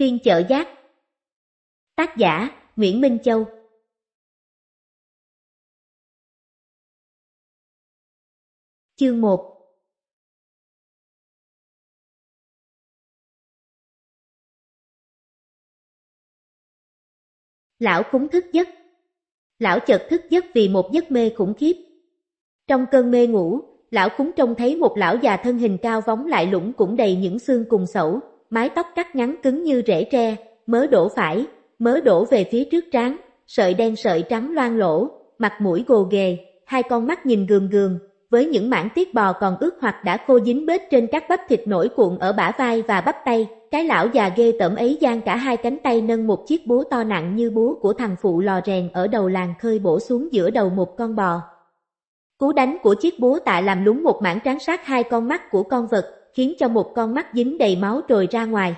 Tiên chợ giác Tác giả Nguyễn Minh Châu Chương 1 Lão khúng thức giấc Lão chợt thức giấc vì một giấc mê khủng khiếp. Trong cơn mê ngủ, lão khúng trông thấy một lão già thân hình cao vóng lại lũng cũng đầy những xương cùng sẩu, mái tóc cắt ngắn cứng như rễ tre, mớ đổ phải, mớ đổ về phía trước trán, sợi đen sợi trắng loang lỗ, mặt mũi gồ ghề, hai con mắt nhìn gườm gườm, với những mảng tiết bò còn ướt hoặc đã khô dính bết trên các bắp thịt nổi cuộn ở bả vai và bắp tay, cái lão già ghê tởm ấy giang cả hai cánh tay nâng một chiếc búa to nặng như búa của thằng phụ lò rèn ở đầu làng khơi bổ xuống giữa đầu một con bò. Cú đánh của chiếc búa tạ làm lúng một mảng tráng sát hai con mắt của con vật, khiến cho một con mắt dính đầy máu trồi ra ngoài.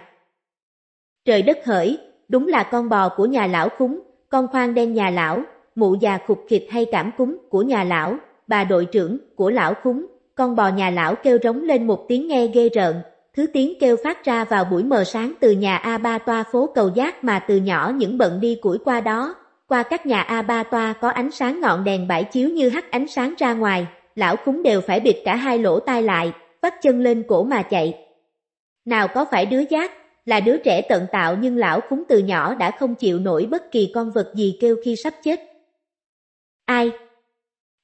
Trời đất hỡi, đúng là con bò của nhà lão cúng, con khoan đen nhà lão, mụ già khục khịt hay cảm cúng của nhà lão, bà đội trưởng của lão cúng, con bò nhà lão kêu rống lên một tiếng nghe ghê rợn, thứ tiếng kêu phát ra vào buổi mờ sáng từ nhà a ba toa phố cầu giác mà từ nhỏ những bận đi củi qua đó, qua các nhà a ba toa có ánh sáng ngọn đèn bãi chiếu như hắt ánh sáng ra ngoài, lão cúng đều phải bịt cả hai lỗ tai lại, vắt chân lên cổ mà chạy. Nào có phải đứa giác, là đứa trẻ tận tạo nhưng lão khúng từ nhỏ đã không chịu nổi bất kỳ con vật gì kêu khi sắp chết. Ai?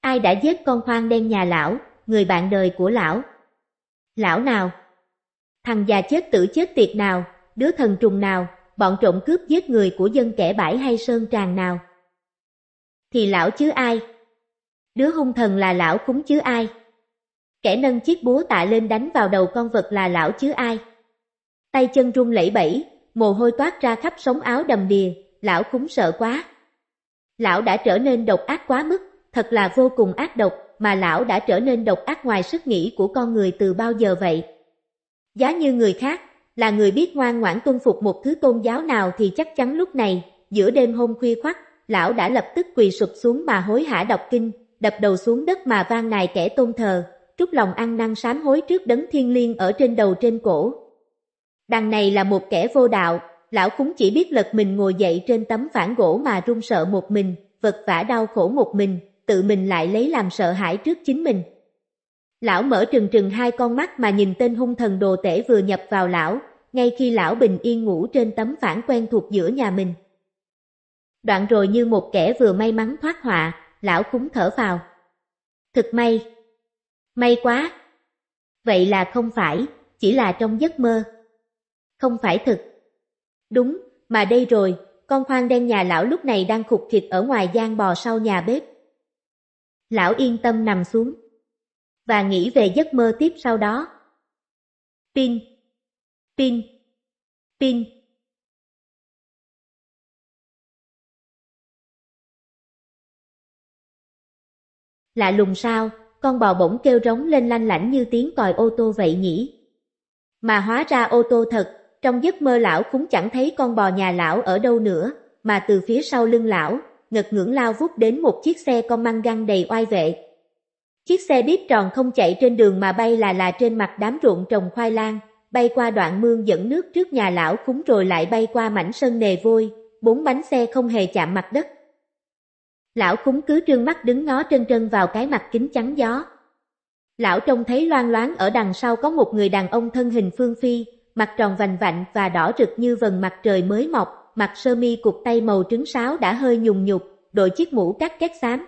Ai đã giết con khoang đen nhà lão, người bạn đời của lão? Lão nào? Thằng già chết tử chết tiệt nào, đứa thần trùng nào, bọn trộm cướp giết người của dân kẻ bãi hay sơn tràng nào? Thì lão chứ ai? Đứa hung thần là lão cúng chứ ai? Kẻ nâng chiếc búa tạ lên đánh vào đầu con vật là lão chứ ai. Tay chân run lẩy bẩy, mồ hôi toát ra khắp sống áo đầm đìa, lão khúng sợ quá. Lão đã trở nên độc ác quá mức, thật là vô cùng ác độc, mà lão đã trở nên độc ác ngoài sức nghĩ của con người từ bao giờ vậy. Giá như người khác, là người biết ngoan ngoãn tuân phục một thứ tôn giáo nào thì chắc chắn lúc này, giữa đêm hôm khuya khoắt, lão đã lập tức quỳ sụp xuống mà hối hả đọc kinh, đập đầu xuống đất mà van nài kẻ tôn thờ, trút lòng ăn năn sám hối trước đấng thiên liêng ở trên đầu trên cổ. Đằng này là một kẻ vô đạo, lão khúng chỉ biết lật mình ngồi dậy trên tấm phản gỗ mà run sợ một mình, vật vả đau khổ một mình, tự mình lại lấy làm sợ hãi trước chính mình. Lão mở trừng trừng hai con mắt mà nhìn tên hung thần đồ tể vừa nhập vào lão, ngay khi lão bình yên ngủ trên tấm phản quen thuộc giữa nhà mình. Đoạn rồi như một kẻ vừa may mắn thoát họa, lão cúng thở vào. Thực may, May quá! Vậy là không phải, chỉ là trong giấc mơ. Không phải thực. Đúng, mà đây rồi, con khoan đen nhà lão lúc này đang khục thịt ở ngoài gian bò sau nhà bếp. Lão yên tâm nằm xuống và nghĩ về giấc mơ tiếp sau đó. Pin, pin, pin. Lạ lùng sao, con bò bỗng kêu rống lên lanh lảnh như tiếng còi ô tô vậy nhỉ. Mà hóa ra ô tô thật, trong giấc mơ lão cũng chẳng thấy con bò nhà lão ở đâu nữa, mà từ phía sau lưng lão, ngật ngưỡng lao vút đến một chiếc xe con măng găng đầy oai vệ. Chiếc xe bíp tròn không chạy trên đường mà bay là là trên mặt đám ruộng trồng khoai lang, bay qua đoạn mương dẫn nước trước nhà lão cúng rồi lại bay qua mảnh sân nề vôi, bốn bánh xe không hề chạm mặt đất. Lão khúng cứ trương mắt đứng ngó trân trân vào cái mặt kính chắn gió. Lão trông thấy loan loáng ở đằng sau có một người đàn ông thân hình phương phi, mặt tròn vành vạnh và đỏ rực như vần mặt trời mới mọc, mặt sơ mi cục tay màu trứng sáo đã hơi nhùng nhục, đội chiếc mũ cắt két xám.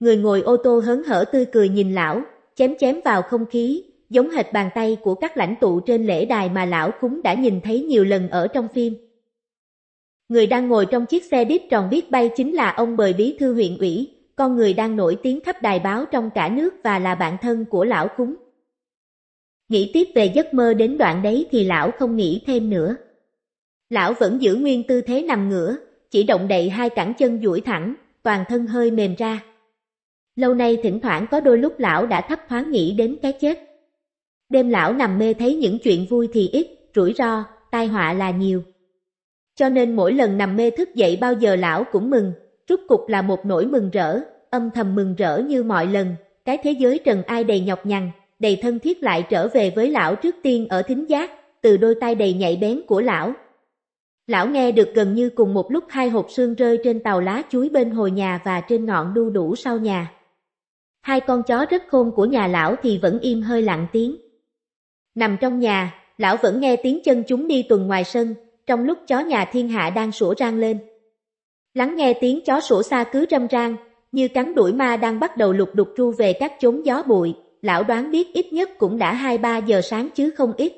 Người ngồi ô tô hớn hở tươi cười nhìn lão, chém chém vào không khí, giống hệt bàn tay của các lãnh tụ trên lễ đài mà lão khúng đã nhìn thấy nhiều lần ở trong phim. Người đang ngồi trong chiếc xe đít tròn biết bay chính là ông Bời Bí Thư huyện ủy, con người đang nổi tiếng khắp đài báo trong cả nước và là bạn thân của lão cúng. Nghĩ tiếp về giấc mơ đến đoạn đấy thì lão không nghĩ thêm nữa. Lão vẫn giữ nguyên tư thế nằm ngửa, chỉ động đậy hai cẳng chân duỗi thẳng, toàn thân hơi mềm ra. Lâu nay thỉnh thoảng có đôi lúc lão đã thấp thoáng nghĩ đến cái chết. Đêm lão nằm mê thấy những chuyện vui thì ít, rủi ro, tai họa là nhiều cho nên mỗi lần nằm mê thức dậy bao giờ lão cũng mừng, rút cục là một nỗi mừng rỡ, âm thầm mừng rỡ như mọi lần, cái thế giới trần ai đầy nhọc nhằn, đầy thân thiết lại trở về với lão trước tiên ở thính giác, từ đôi tay đầy nhạy bén của lão. Lão nghe được gần như cùng một lúc hai hộp sương rơi trên tàu lá chuối bên hồi nhà và trên ngọn đu đủ sau nhà. Hai con chó rất khôn của nhà lão thì vẫn im hơi lặng tiếng. Nằm trong nhà, lão vẫn nghe tiếng chân chúng đi tuần ngoài sân, trong lúc chó nhà thiên hạ đang sủa rang lên. Lắng nghe tiếng chó sủa xa cứ râm rang, như cắn đuổi ma đang bắt đầu lục đục tru về các chốn gió bụi, lão đoán biết ít nhất cũng đã 2-3 giờ sáng chứ không ít.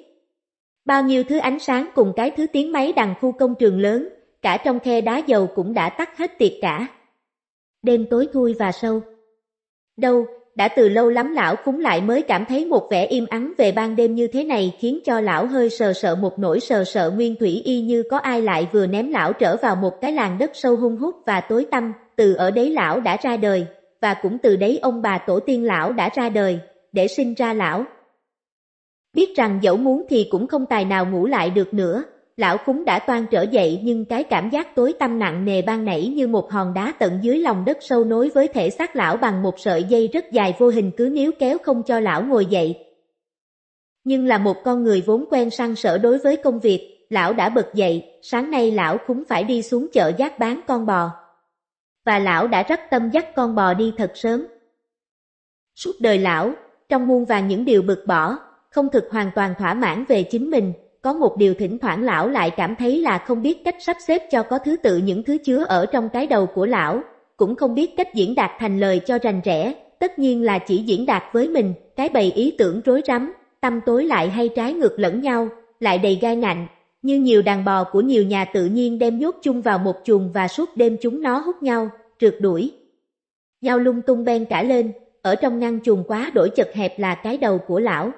Bao nhiêu thứ ánh sáng cùng cái thứ tiếng máy đằng khu công trường lớn, cả trong khe đá dầu cũng đã tắt hết tiệt cả. Đêm tối thui và sâu. Đâu, đã từ lâu lắm lão cúng lại mới cảm thấy một vẻ im ắng về ban đêm như thế này khiến cho lão hơi sờ sợ một nỗi sờ sợ nguyên thủy y như có ai lại vừa ném lão trở vào một cái làng đất sâu hung hút và tối tăm, từ ở đấy lão đã ra đời, và cũng từ đấy ông bà tổ tiên lão đã ra đời, để sinh ra lão. Biết rằng dẫu muốn thì cũng không tài nào ngủ lại được nữa, lão khúng đã toan trở dậy nhưng cái cảm giác tối tâm nặng nề ban nảy như một hòn đá tận dưới lòng đất sâu nối với thể xác lão bằng một sợi dây rất dài vô hình cứ níu kéo không cho lão ngồi dậy. Nhưng là một con người vốn quen săn sở đối với công việc, lão đã bật dậy, sáng nay lão khúng phải đi xuống chợ giác bán con bò. Và lão đã rất tâm dắt con bò đi thật sớm. Suốt đời lão, trong muôn vàng những điều bực bỏ, không thực hoàn toàn thỏa mãn về chính mình, có một điều thỉnh thoảng lão lại cảm thấy là không biết cách sắp xếp cho có thứ tự những thứ chứa ở trong cái đầu của lão, cũng không biết cách diễn đạt thành lời cho rành rẽ, tất nhiên là chỉ diễn đạt với mình, cái bầy ý tưởng rối rắm, tâm tối lại hay trái ngược lẫn nhau, lại đầy gai ngạnh, như nhiều đàn bò của nhiều nhà tự nhiên đem nhốt chung vào một chuồng và suốt đêm chúng nó hút nhau, trượt đuổi. Nhau lung tung ben cả lên, ở trong ngăn chuồng quá đổi chật hẹp là cái đầu của lão,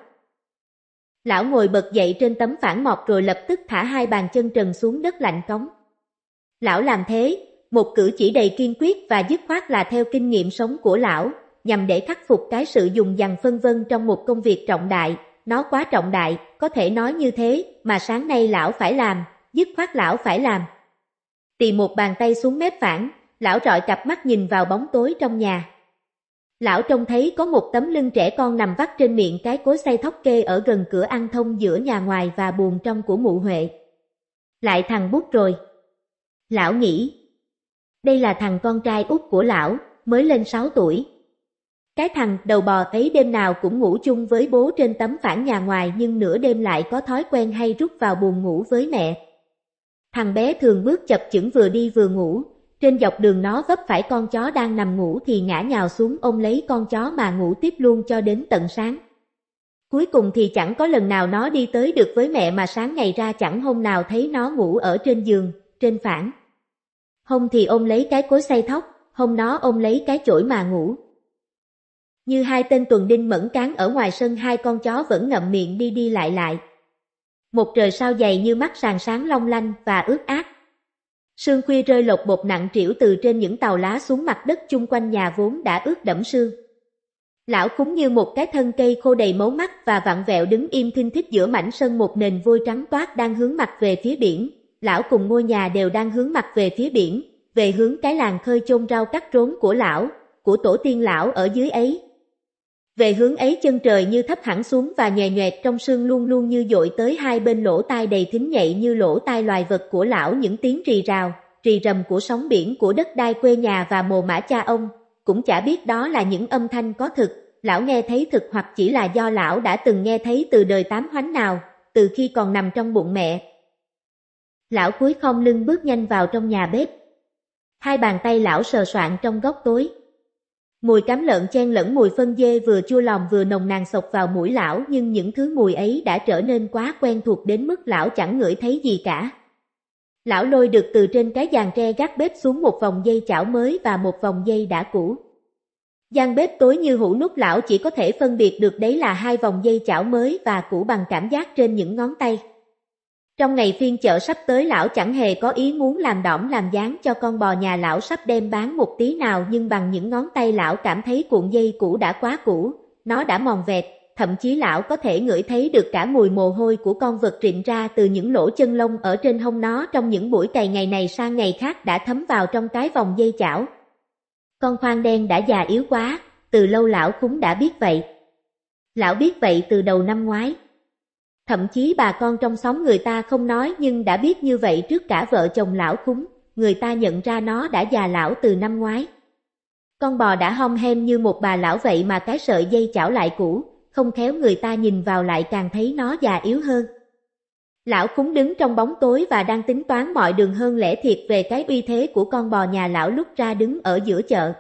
Lão ngồi bật dậy trên tấm phản mọc rồi lập tức thả hai bàn chân trần xuống đất lạnh cống. Lão làm thế, một cử chỉ đầy kiên quyết và dứt khoát là theo kinh nghiệm sống của lão, nhằm để khắc phục cái sự dùng dằn phân vân trong một công việc trọng đại. Nó quá trọng đại, có thể nói như thế, mà sáng nay lão phải làm, dứt khoát lão phải làm. Tìm một bàn tay xuống mép phản, lão trọi cặp mắt nhìn vào bóng tối trong nhà. Lão trông thấy có một tấm lưng trẻ con nằm vắt trên miệng cái cối xay thóc kê ở gần cửa ăn thông giữa nhà ngoài và buồng trong của mụ Huệ. Lại thằng bút rồi. Lão nghĩ, đây là thằng con trai út của lão, mới lên 6 tuổi. Cái thằng đầu bò ấy đêm nào cũng ngủ chung với bố trên tấm phản nhà ngoài nhưng nửa đêm lại có thói quen hay rút vào buồn ngủ với mẹ. Thằng bé thường bước chập chững vừa đi vừa ngủ, trên dọc đường nó vấp phải con chó đang nằm ngủ thì ngã nhào xuống ôm lấy con chó mà ngủ tiếp luôn cho đến tận sáng. Cuối cùng thì chẳng có lần nào nó đi tới được với mẹ mà sáng ngày ra chẳng hôm nào thấy nó ngủ ở trên giường, trên phản. hôm thì ôm lấy cái cối xay thóc, hôm nó ôm lấy cái chổi mà ngủ. Như hai tên tuần đinh mẫn cán ở ngoài sân hai con chó vẫn ngậm miệng đi đi lại lại. Một trời sao dày như mắt sàn sáng long lanh và ướt át. Sương khuya rơi lột bột nặng trĩu từ trên những tàu lá xuống mặt đất chung quanh nhà vốn đã ướt đẫm sương. Lão cũng như một cái thân cây khô đầy máu mắt và vặn vẹo đứng im thinh thích giữa mảnh sân một nền vôi trắng toát đang hướng mặt về phía biển. Lão cùng ngôi nhà đều đang hướng mặt về phía biển, về hướng cái làng khơi chôn rau cắt rốn của lão, của tổ tiên lão ở dưới ấy, về hướng ấy chân trời như thấp hẳn xuống và nhòe nhòe trong sương luôn luôn như dội tới hai bên lỗ tai đầy thính nhạy như lỗ tai loài vật của lão những tiếng rì rào, rì rầm của sóng biển của đất đai quê nhà và mồ mã cha ông, cũng chả biết đó là những âm thanh có thực, lão nghe thấy thực hoặc chỉ là do lão đã từng nghe thấy từ đời tám hoánh nào, từ khi còn nằm trong bụng mẹ. Lão cúi không lưng bước nhanh vào trong nhà bếp. Hai bàn tay lão sờ soạn trong góc tối, Mùi cám lợn chen lẫn mùi phân dê vừa chua lòng vừa nồng nàn sộc vào mũi lão nhưng những thứ mùi ấy đã trở nên quá quen thuộc đến mức lão chẳng ngửi thấy gì cả. Lão lôi được từ trên cái giàn tre gác bếp xuống một vòng dây chảo mới và một vòng dây đã cũ. Gian bếp tối như hũ nút lão chỉ có thể phân biệt được đấy là hai vòng dây chảo mới và cũ bằng cảm giác trên những ngón tay. Trong ngày phiên chợ sắp tới lão chẳng hề có ý muốn làm đỏng làm dáng cho con bò nhà lão sắp đem bán một tí nào nhưng bằng những ngón tay lão cảm thấy cuộn dây cũ đã quá cũ, nó đã mòn vẹt, thậm chí lão có thể ngửi thấy được cả mùi mồ hôi của con vật rịn ra từ những lỗ chân lông ở trên hông nó trong những buổi cày ngày này sang ngày khác đã thấm vào trong cái vòng dây chảo. Con khoang đen đã già yếu quá, từ lâu lão cũng đã biết vậy. Lão biết vậy từ đầu năm ngoái. Thậm chí bà con trong xóm người ta không nói nhưng đã biết như vậy trước cả vợ chồng lão cúng, người ta nhận ra nó đã già lão từ năm ngoái. Con bò đã hong hem như một bà lão vậy mà cái sợi dây chảo lại cũ, không khéo người ta nhìn vào lại càng thấy nó già yếu hơn. Lão cúng đứng trong bóng tối và đang tính toán mọi đường hơn lẽ thiệt về cái uy thế của con bò nhà lão lúc ra đứng ở giữa chợ.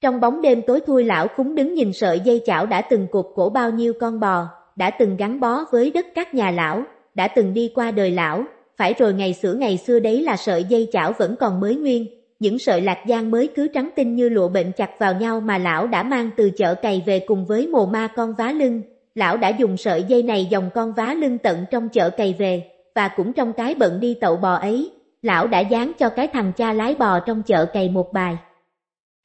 Trong bóng đêm tối thui lão cúng đứng nhìn sợi dây chảo đã từng cột cổ bao nhiêu con bò, đã từng gắn bó với đất các nhà lão, đã từng đi qua đời lão, phải rồi ngày xưa ngày xưa đấy là sợi dây chảo vẫn còn mới nguyên, những sợi lạc giang mới cứ trắng tinh như lụa bệnh chặt vào nhau mà lão đã mang từ chợ cày về cùng với mồ ma con vá lưng. Lão đã dùng sợi dây này dòng con vá lưng tận trong chợ cày về, và cũng trong cái bận đi tậu bò ấy, lão đã dán cho cái thằng cha lái bò trong chợ cày một bài.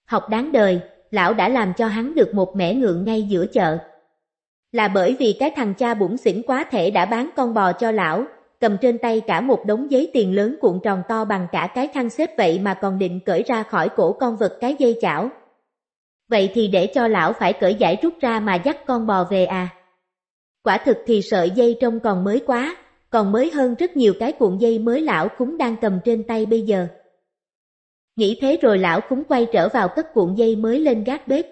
Học đáng đời, lão đã làm cho hắn được một mẻ ngượng ngay giữa chợ. Là bởi vì cái thằng cha bụng xỉn quá thể đã bán con bò cho lão, cầm trên tay cả một đống giấy tiền lớn cuộn tròn to bằng cả cái khăn xếp vậy mà còn định cởi ra khỏi cổ con vật cái dây chảo. Vậy thì để cho lão phải cởi giải rút ra mà dắt con bò về à. Quả thực thì sợi dây trông còn mới quá, còn mới hơn rất nhiều cái cuộn dây mới lão cũng đang cầm trên tay bây giờ. Nghĩ thế rồi lão cũng quay trở vào cất cuộn dây mới lên gác bếp.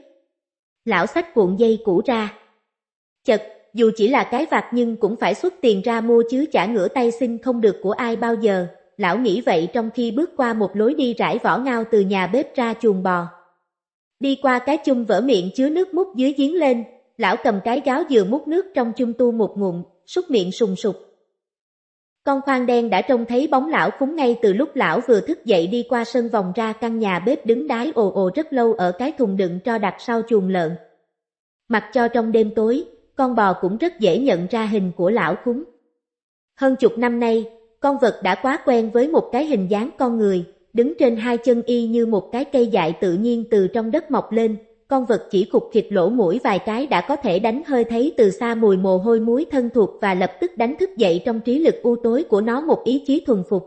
Lão xách cuộn dây cũ ra, Chật, dù chỉ là cái vặt nhưng cũng phải xuất tiền ra mua chứ chả ngửa tay xin không được của ai bao giờ. Lão nghĩ vậy trong khi bước qua một lối đi rải vỏ ngao từ nhà bếp ra chuồng bò. Đi qua cái chung vỡ miệng chứa nước múc dưới giếng lên, lão cầm cái gáo dừa múc nước trong chung tu một ngụm, súc miệng sùng sục. Con khoan đen đã trông thấy bóng lão cúng ngay từ lúc lão vừa thức dậy đi qua sân vòng ra căn nhà bếp đứng đái ồ ồ rất lâu ở cái thùng đựng cho đặt sau chuồng lợn. Mặc cho trong đêm tối, con bò cũng rất dễ nhận ra hình của lão khúng. Hơn chục năm nay, con vật đã quá quen với một cái hình dáng con người, đứng trên hai chân y như một cái cây dại tự nhiên từ trong đất mọc lên, con vật chỉ khục thịt lỗ mũi vài cái đã có thể đánh hơi thấy từ xa mùi mồ hôi muối thân thuộc và lập tức đánh thức dậy trong trí lực u tối của nó một ý chí thuần phục.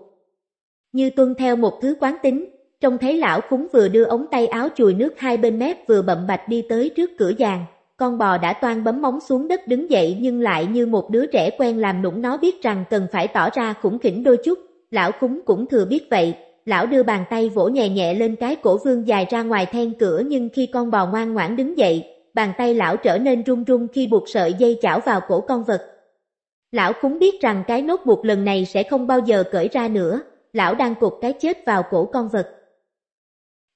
Như tuân theo một thứ quán tính, trông thấy lão cúng vừa đưa ống tay áo chùi nước hai bên mép vừa bậm bạch đi tới trước cửa giàng, con bò đã toan bấm móng xuống đất đứng dậy nhưng lại như một đứa trẻ quen làm nũng nó biết rằng cần phải tỏ ra khủng khỉnh đôi chút, lão khúng cũng thừa biết vậy, lão đưa bàn tay vỗ nhẹ nhẹ lên cái cổ vương dài ra ngoài then cửa nhưng khi con bò ngoan ngoãn đứng dậy, bàn tay lão trở nên run run khi buộc sợi dây chảo vào cổ con vật. Lão khúng biết rằng cái nốt buộc lần này sẽ không bao giờ cởi ra nữa, lão đang cột cái chết vào cổ con vật.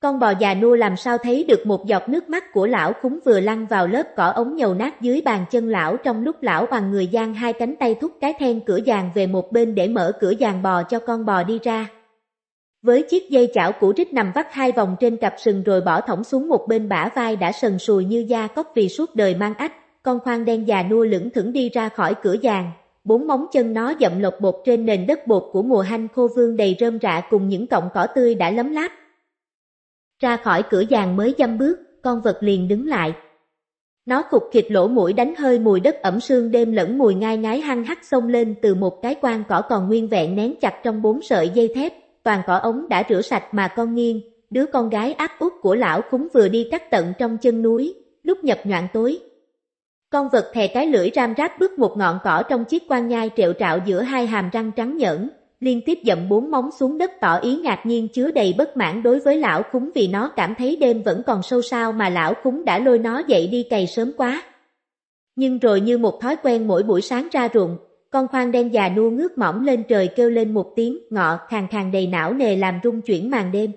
Con bò già nua làm sao thấy được một giọt nước mắt của lão khúng vừa lăn vào lớp cỏ ống nhầu nát dưới bàn chân lão trong lúc lão bằng người giang hai cánh tay thúc cái then cửa giàn về một bên để mở cửa giàn bò cho con bò đi ra. Với chiếc dây chảo củ rít nằm vắt hai vòng trên cặp sừng rồi bỏ thõng xuống một bên bả vai đã sần sùi như da cóc vì suốt đời mang ách, con khoang đen già nua lững thững đi ra khỏi cửa giàn, bốn móng chân nó dậm lột bột trên nền đất bột của mùa hanh khô vương đầy rơm rạ cùng những cọng cỏ tươi đã lấm láp. Ra khỏi cửa vàng mới dăm bước, con vật liền đứng lại. Nó cục khịt lỗ mũi đánh hơi mùi đất ẩm sương đêm lẫn mùi ngai ngái hăng hắc xông lên từ một cái quan cỏ còn nguyên vẹn nén chặt trong bốn sợi dây thép, toàn cỏ ống đã rửa sạch mà con nghiêng, đứa con gái ác út của lão cúng vừa đi cắt tận trong chân núi, lúc nhập nhoạng tối. Con vật thè cái lưỡi ram ráp bước một ngọn cỏ trong chiếc quan nhai triệu trạo giữa hai hàm răng trắng nhẫn, liên tiếp dậm bốn móng xuống đất tỏ ý ngạc nhiên chứa đầy bất mãn đối với lão khúng vì nó cảm thấy đêm vẫn còn sâu sao mà lão khúng đã lôi nó dậy đi cày sớm quá. Nhưng rồi như một thói quen mỗi buổi sáng ra ruộng, con khoan đen già nua ngước mỏng lên trời kêu lên một tiếng ngọ khàn khàn đầy não nề làm rung chuyển màn đêm.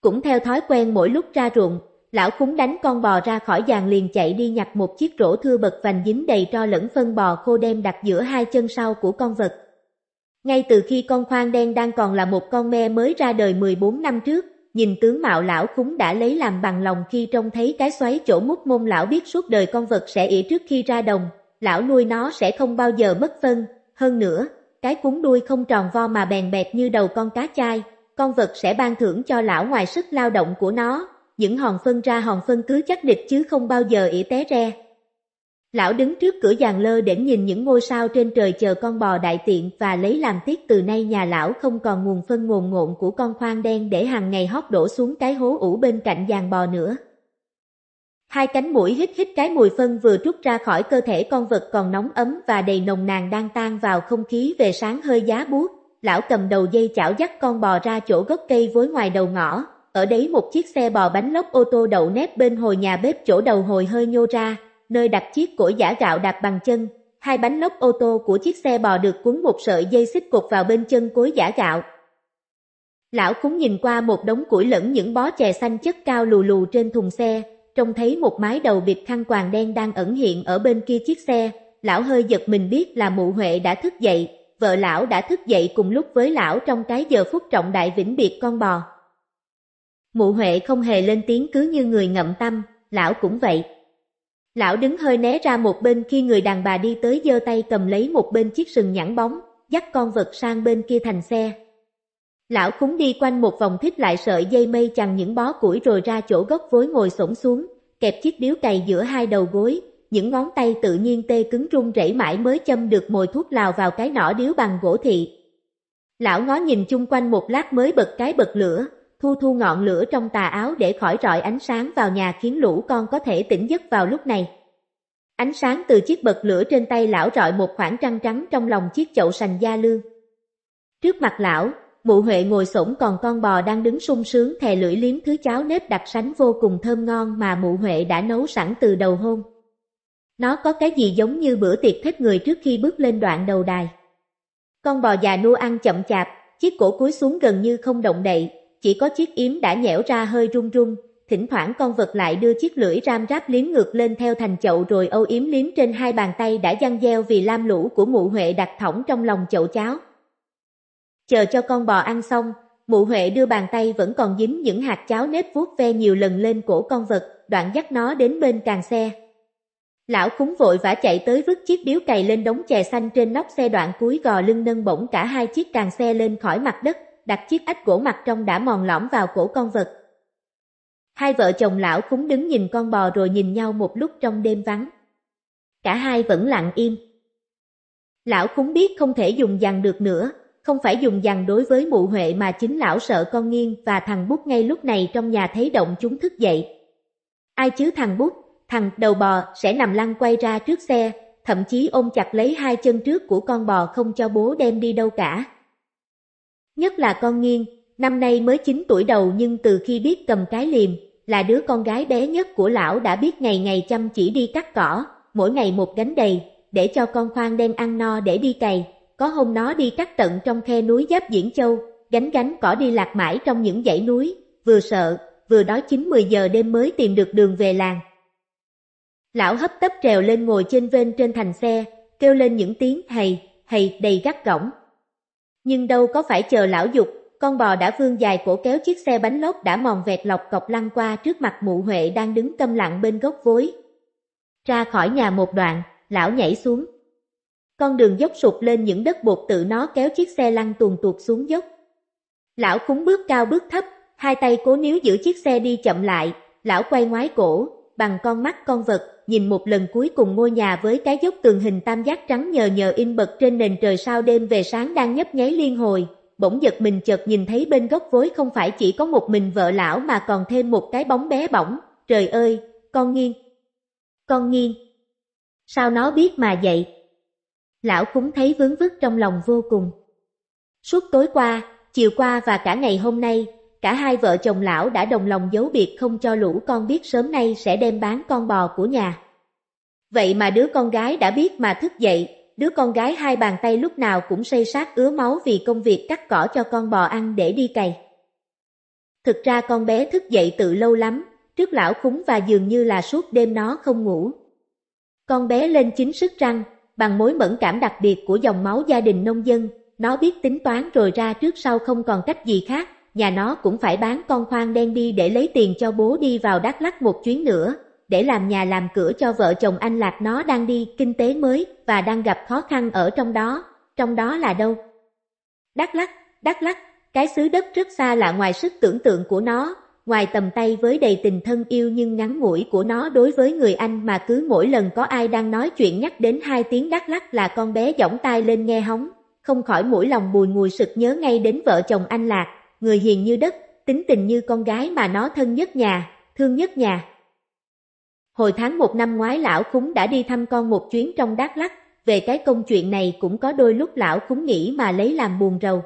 Cũng theo thói quen mỗi lúc ra ruộng, lão khúng đánh con bò ra khỏi giàn liền chạy đi nhặt một chiếc rổ thưa bật vành dính đầy tro lẫn phân bò khô đem đặt giữa hai chân sau của con vật. Ngay từ khi con khoang đen đang còn là một con me mới ra đời 14 năm trước, nhìn tướng mạo lão khúng đã lấy làm bằng lòng khi trông thấy cái xoáy chỗ mút môn lão biết suốt đời con vật sẽ ỉ trước khi ra đồng, lão nuôi nó sẽ không bao giờ mất phân, hơn nữa, cái cúng đuôi không tròn vo mà bèn bẹt như đầu con cá chai, con vật sẽ ban thưởng cho lão ngoài sức lao động của nó, những hòn phân ra hòn phân cứ chắc địch chứ không bao giờ ỉ té re. Lão đứng trước cửa giàn lơ để nhìn những ngôi sao trên trời chờ con bò đại tiện và lấy làm tiếc từ nay nhà lão không còn nguồn phân nguồn ngộn của con khoang đen để hàng ngày hót đổ xuống cái hố ủ bên cạnh giàn bò nữa. Hai cánh mũi hít hít cái mùi phân vừa trút ra khỏi cơ thể con vật còn nóng ấm và đầy nồng nàn đang tan vào không khí về sáng hơi giá buốt. Lão cầm đầu dây chảo dắt con bò ra chỗ gốc cây với ngoài đầu ngõ, ở đấy một chiếc xe bò bánh lốc ô tô đậu nép bên hồi nhà bếp chỗ đầu hồi hơi nhô ra, nơi đặt chiếc cổ giả gạo đạp bằng chân, hai bánh lốc ô tô của chiếc xe bò được cuốn một sợi dây xích cột vào bên chân cối giả gạo. Lão cúng nhìn qua một đống củi lẫn những bó chè xanh chất cao lù lù trên thùng xe, trông thấy một mái đầu bịt khăn quàng đen đang ẩn hiện ở bên kia chiếc xe, lão hơi giật mình biết là mụ Huệ đã thức dậy, vợ lão đã thức dậy cùng lúc với lão trong cái giờ phút trọng đại vĩnh biệt con bò. Mụ Huệ không hề lên tiếng cứ như người ngậm tâm, lão cũng vậy. Lão đứng hơi né ra một bên khi người đàn bà đi tới giơ tay cầm lấy một bên chiếc sừng nhẵn bóng, dắt con vật sang bên kia thành xe. Lão khúng đi quanh một vòng thích lại sợi dây mây chằng những bó củi rồi ra chỗ gốc vối ngồi xổm xuống, kẹp chiếc điếu cày giữa hai đầu gối, những ngón tay tự nhiên tê cứng run rẩy mãi mới châm được mồi thuốc lào vào cái nỏ điếu bằng gỗ thị. Lão ngó nhìn chung quanh một lát mới bật cái bật lửa, thu thu ngọn lửa trong tà áo để khỏi rọi ánh sáng vào nhà khiến lũ con có thể tỉnh giấc vào lúc này. Ánh sáng từ chiếc bật lửa trên tay lão rọi một khoảng trăng trắng trong lòng chiếc chậu sành da lương. Trước mặt lão, mụ Huệ ngồi xổm còn con bò đang đứng sung sướng thè lưỡi liếm thứ cháo nếp đặc sánh vô cùng thơm ngon mà mụ Huệ đã nấu sẵn từ đầu hôn. Nó có cái gì giống như bữa tiệc thích người trước khi bước lên đoạn đầu đài. Con bò già nua ăn chậm chạp, chiếc cổ cúi xuống gần như không động đậy, chỉ có chiếc yếm đã nhẽo ra hơi rung rung thỉnh thoảng con vật lại đưa chiếc lưỡi ram ráp liếm ngược lên theo thành chậu rồi âu yếm liếm trên hai bàn tay đã giăng gieo vì lam lũ của mụ Huệ đặt thỏng trong lòng chậu cháo. Chờ cho con bò ăn xong, mụ Huệ đưa bàn tay vẫn còn dính những hạt cháo nếp vuốt ve nhiều lần lên cổ con vật, đoạn dắt nó đến bên càng xe. Lão khúng vội vã chạy tới vứt chiếc điếu cày lên đống chè xanh trên nóc xe đoạn cuối gò lưng nâng bổng cả hai chiếc càng xe lên khỏi mặt đất, đặt chiếc ếch gỗ mặt trong đã mòn lõm vào cổ con vật. Hai vợ chồng lão cúng đứng nhìn con bò rồi nhìn nhau một lúc trong đêm vắng. Cả hai vẫn lặng im. Lão cúng biết không thể dùng dằn được nữa, không phải dùng dằn đối với mụ Huệ mà chính lão sợ con nghiêng và thằng Bút ngay lúc này trong nhà thấy động chúng thức dậy. Ai chứ thằng Bút, thằng đầu bò sẽ nằm lăn quay ra trước xe, thậm chí ôm chặt lấy hai chân trước của con bò không cho bố đem đi đâu cả. Nhất là con nghiêng, năm nay mới 9 tuổi đầu nhưng từ khi biết cầm cái liềm, là đứa con gái bé nhất của lão đã biết ngày ngày chăm chỉ đi cắt cỏ, mỗi ngày một gánh đầy, để cho con khoan đem ăn no để đi cày, có hôm nó đi cắt tận trong khe núi giáp Diễn Châu, gánh gánh cỏ đi lạc mãi trong những dãy núi, vừa sợ, vừa đói 9-10 giờ đêm mới tìm được đường về làng. Lão hấp tấp trèo lên ngồi trên ven trên thành xe, kêu lên những tiếng hầy, hầy đầy gắt gỏng, nhưng đâu có phải chờ lão dục, con bò đã vươn dài cổ kéo chiếc xe bánh lốp đã mòn vẹt lọc cọc lăn qua trước mặt mụ Huệ đang đứng câm lặng bên gốc vối. Ra khỏi nhà một đoạn, lão nhảy xuống. Con đường dốc sụp lên những đất bột tự nó kéo chiếc xe lăn tuồn tuột xuống dốc. Lão khúng bước cao bước thấp, hai tay cố níu giữ chiếc xe đi chậm lại, lão quay ngoái cổ, bằng con mắt con vật, nhìn một lần cuối cùng ngôi nhà với cái dốc tường hình tam giác trắng nhờ nhờ in bật trên nền trời sao đêm về sáng đang nhấp nháy liên hồi, bỗng giật mình chợt nhìn thấy bên gốc vối không phải chỉ có một mình vợ lão mà còn thêm một cái bóng bé bỏng, trời ơi, con nghiêng. Con nghiêng. Sao nó biết mà vậy? Lão cũng thấy vướng vứt trong lòng vô cùng. Suốt tối qua, chiều qua và cả ngày hôm nay, Cả hai vợ chồng lão đã đồng lòng giấu biệt không cho lũ con biết sớm nay sẽ đem bán con bò của nhà. Vậy mà đứa con gái đã biết mà thức dậy, đứa con gái hai bàn tay lúc nào cũng xây sát ứa máu vì công việc cắt cỏ cho con bò ăn để đi cày. Thực ra con bé thức dậy từ lâu lắm, trước lão khúng và dường như là suốt đêm nó không ngủ. Con bé lên chính sức răng, bằng mối mẫn cảm đặc biệt của dòng máu gia đình nông dân, nó biết tính toán rồi ra trước sau không còn cách gì khác, nhà nó cũng phải bán con khoang đen đi để lấy tiền cho bố đi vào Đắk lắc một chuyến nữa, để làm nhà làm cửa cho vợ chồng anh Lạc nó đang đi kinh tế mới và đang gặp khó khăn ở trong đó, trong đó là đâu? Đắk lắc Đắk lắc cái xứ đất rất xa lạ ngoài sức tưởng tượng của nó, ngoài tầm tay với đầy tình thân yêu nhưng ngắn ngủi của nó đối với người anh mà cứ mỗi lần có ai đang nói chuyện nhắc đến hai tiếng Đắk lắc là con bé giỏng tai lên nghe hóng, không khỏi mũi lòng bùi ngùi sực nhớ ngay đến vợ chồng anh Lạc người hiền như đất, tính tình như con gái mà nó thân nhất nhà, thương nhất nhà. Hồi tháng một năm ngoái lão khúng đã đi thăm con một chuyến trong Đắk lắc, về cái công chuyện này cũng có đôi lúc lão khúng nghĩ mà lấy làm buồn rầu.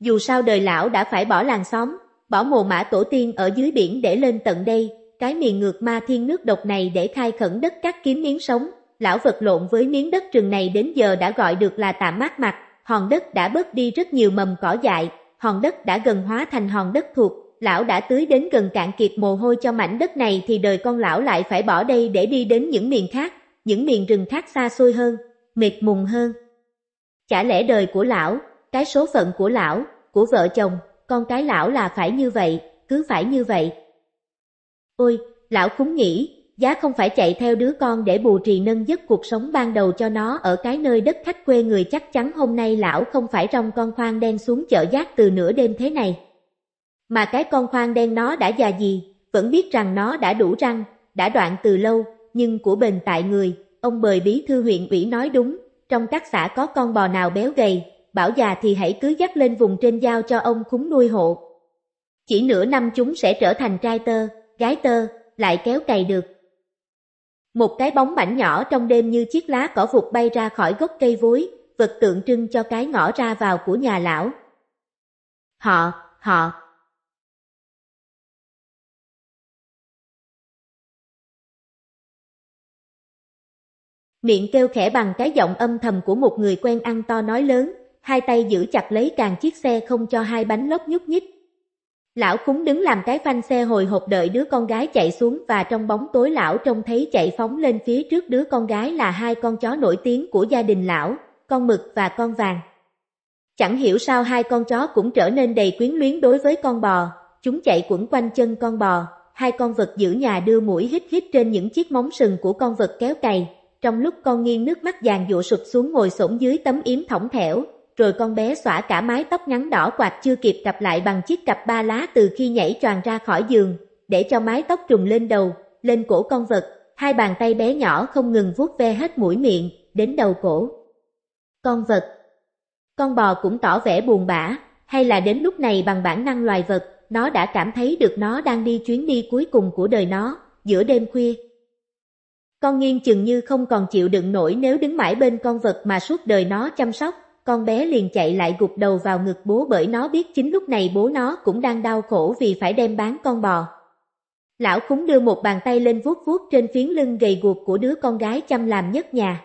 Dù sao đời lão đã phải bỏ làng xóm, bỏ mồ mã tổ tiên ở dưới biển để lên tận đây, cái miền ngược ma thiên nước độc này để khai khẩn đất cắt kiếm miếng sống, lão vật lộn với miếng đất rừng này đến giờ đã gọi được là tạm mát mặt, hòn đất đã bớt đi rất nhiều mầm cỏ dại, hòn đất đã gần hóa thành hòn đất thuộc, lão đã tưới đến gần cạn kiệt mồ hôi cho mảnh đất này thì đời con lão lại phải bỏ đây để đi đến những miền khác, những miền rừng khác xa xôi hơn, mệt mùng hơn. Chả lẽ đời của lão, cái số phận của lão, của vợ chồng, con cái lão là phải như vậy, cứ phải như vậy. Ôi, lão cũng nghĩ, Giá không phải chạy theo đứa con để bù trì nâng giấc cuộc sống ban đầu cho nó ở cái nơi đất khách quê người chắc chắn hôm nay lão không phải trong con khoang đen xuống chợ giác từ nửa đêm thế này. Mà cái con khoang đen nó đã già gì, vẫn biết rằng nó đã đủ răng, đã đoạn từ lâu, nhưng của bền tại người, ông bời bí thư huyện ủy nói đúng, trong các xã có con bò nào béo gầy, bảo già thì hãy cứ dắt lên vùng trên giao cho ông cúng nuôi hộ. Chỉ nửa năm chúng sẽ trở thành trai tơ, gái tơ, lại kéo cày được. Một cái bóng mảnh nhỏ trong đêm như chiếc lá cỏ vụt bay ra khỏi gốc cây vối, vật tượng trưng cho cái ngõ ra vào của nhà lão. Họ, họ. Miệng kêu khẽ bằng cái giọng âm thầm của một người quen ăn to nói lớn, hai tay giữ chặt lấy càng chiếc xe không cho hai bánh lốc nhúc nhích. Lão cúng đứng làm cái phanh xe hồi hộp đợi đứa con gái chạy xuống và trong bóng tối lão trông thấy chạy phóng lên phía trước đứa con gái là hai con chó nổi tiếng của gia đình lão, con mực và con vàng. Chẳng hiểu sao hai con chó cũng trở nên đầy quyến luyến đối với con bò, chúng chạy quẩn quanh chân con bò, hai con vật giữ nhà đưa mũi hít hít trên những chiếc móng sừng của con vật kéo cày, trong lúc con nghiêng nước mắt vàng dụa sụp xuống ngồi xổm dưới tấm yếm thỏng thẻo, rồi con bé xõa cả mái tóc ngắn đỏ quạt chưa kịp cặp lại bằng chiếc cặp ba lá từ khi nhảy choàng ra khỏi giường, để cho mái tóc trùng lên đầu, lên cổ con vật, hai bàn tay bé nhỏ không ngừng vuốt ve hết mũi miệng, đến đầu cổ. Con vật Con bò cũng tỏ vẻ buồn bã, hay là đến lúc này bằng bản năng loài vật, nó đã cảm thấy được nó đang đi chuyến đi cuối cùng của đời nó, giữa đêm khuya. Con nghiêng chừng như không còn chịu đựng nổi nếu đứng mãi bên con vật mà suốt đời nó chăm sóc, con bé liền chạy lại gục đầu vào ngực bố bởi nó biết chính lúc này bố nó cũng đang đau khổ vì phải đem bán con bò. Lão khúng đưa một bàn tay lên vuốt vuốt trên phiến lưng gầy guộc của đứa con gái chăm làm nhất nhà.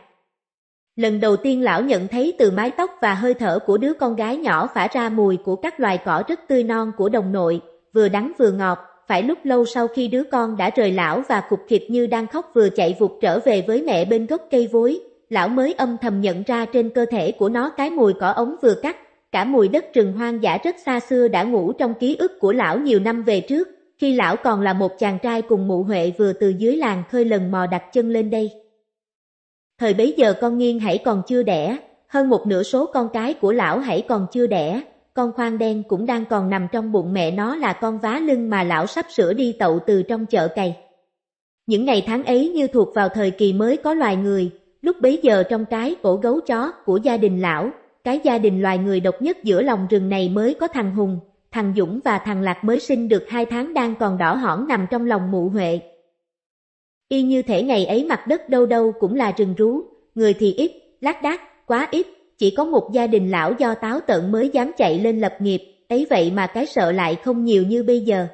Lần đầu tiên lão nhận thấy từ mái tóc và hơi thở của đứa con gái nhỏ phả ra mùi của các loài cỏ rất tươi non của đồng nội, vừa đắng vừa ngọt, phải lúc lâu sau khi đứa con đã rời lão và khục khịt như đang khóc vừa chạy vụt trở về với mẹ bên gốc cây vối, lão mới âm thầm nhận ra trên cơ thể của nó cái mùi cỏ ống vừa cắt, cả mùi đất rừng hoang dã rất xa xưa đã ngủ trong ký ức của lão nhiều năm về trước, khi lão còn là một chàng trai cùng mụ Huệ vừa từ dưới làng khơi lần mò đặt chân lên đây. Thời bấy giờ con nghiêng hãy còn chưa đẻ, hơn một nửa số con cái của lão hãy còn chưa đẻ, con khoang đen cũng đang còn nằm trong bụng mẹ nó là con vá lưng mà lão sắp sửa đi tậu từ trong chợ cày. Những ngày tháng ấy như thuộc vào thời kỳ mới có loài người, Lúc bấy giờ trong cái cổ gấu chó của gia đình lão, cái gia đình loài người độc nhất giữa lòng rừng này mới có thằng Hùng, thằng Dũng và thằng Lạc mới sinh được hai tháng đang còn đỏ hỏn nằm trong lòng mụ Huệ. Y như thể ngày ấy mặt đất đâu đâu cũng là rừng rú, người thì ít, lác đác, quá ít, chỉ có một gia đình lão do táo tợn mới dám chạy lên lập nghiệp, ấy vậy mà cái sợ lại không nhiều như bây giờ.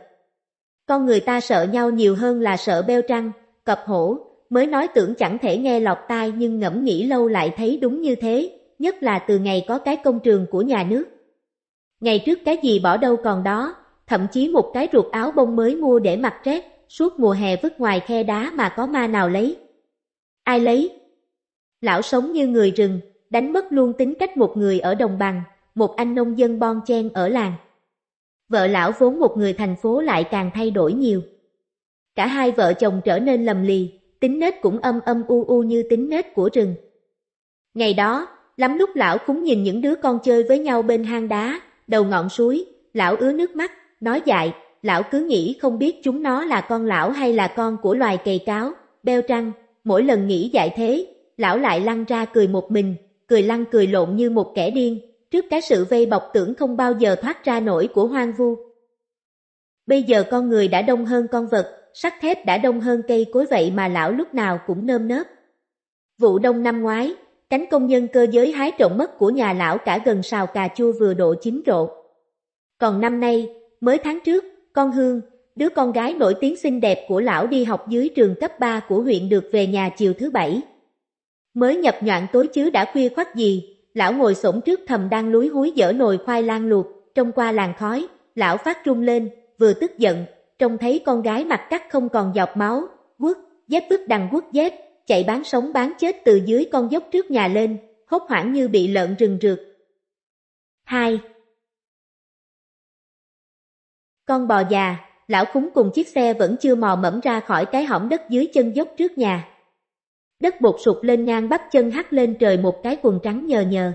Con người ta sợ nhau nhiều hơn là sợ beo trăng, cập hổ, mới nói tưởng chẳng thể nghe lọt tai nhưng ngẫm nghĩ lâu lại thấy đúng như thế, nhất là từ ngày có cái công trường của nhà nước. Ngày trước cái gì bỏ đâu còn đó, thậm chí một cái ruột áo bông mới mua để mặc rét, suốt mùa hè vứt ngoài khe đá mà có ma nào lấy. Ai lấy? Lão sống như người rừng, đánh mất luôn tính cách một người ở đồng bằng, một anh nông dân bon chen ở làng. Vợ lão vốn một người thành phố lại càng thay đổi nhiều. Cả hai vợ chồng trở nên lầm lì, tính nết cũng âm âm u u như tính nết của rừng. Ngày đó, lắm lúc lão khúng nhìn những đứa con chơi với nhau bên hang đá, đầu ngọn suối, lão ứa nước mắt, nói dại, lão cứ nghĩ không biết chúng nó là con lão hay là con của loài cầy cáo, beo trăng, mỗi lần nghĩ dại thế, lão lại lăn ra cười một mình, cười lăn cười lộn như một kẻ điên, trước cái sự vây bọc tưởng không bao giờ thoát ra nổi của hoang vu. Bây giờ con người đã đông hơn con vật, sắt thép đã đông hơn cây cối vậy mà lão lúc nào cũng nơm nớp. Vụ đông năm ngoái, cánh công nhân cơ giới hái trộm mất của nhà lão cả gần sào cà chua vừa độ chín rộ. Còn năm nay, mới tháng trước, con Hương, đứa con gái nổi tiếng xinh đẹp của lão đi học dưới trường cấp 3 của huyện được về nhà chiều thứ bảy. Mới nhập nhoạn tối chứ đã khuya khoắt gì, lão ngồi xổm trước thầm đang lúi húi dở nồi khoai lang luộc, trông qua làn khói, lão phát trung lên, vừa tức giận, trông thấy con gái mặt cắt không còn giọt máu, quất, dép bước đằng quất dép, chạy bán sống bán chết từ dưới con dốc trước nhà lên, hốt hoảng như bị lợn rừng rượt. 2. Con bò già, lão khúng cùng chiếc xe vẫn chưa mò mẫm ra khỏi cái hõm đất dưới chân dốc trước nhà. Đất bột sụp lên ngang bắp chân hắt lên trời một cái quần trắng nhờ nhờ.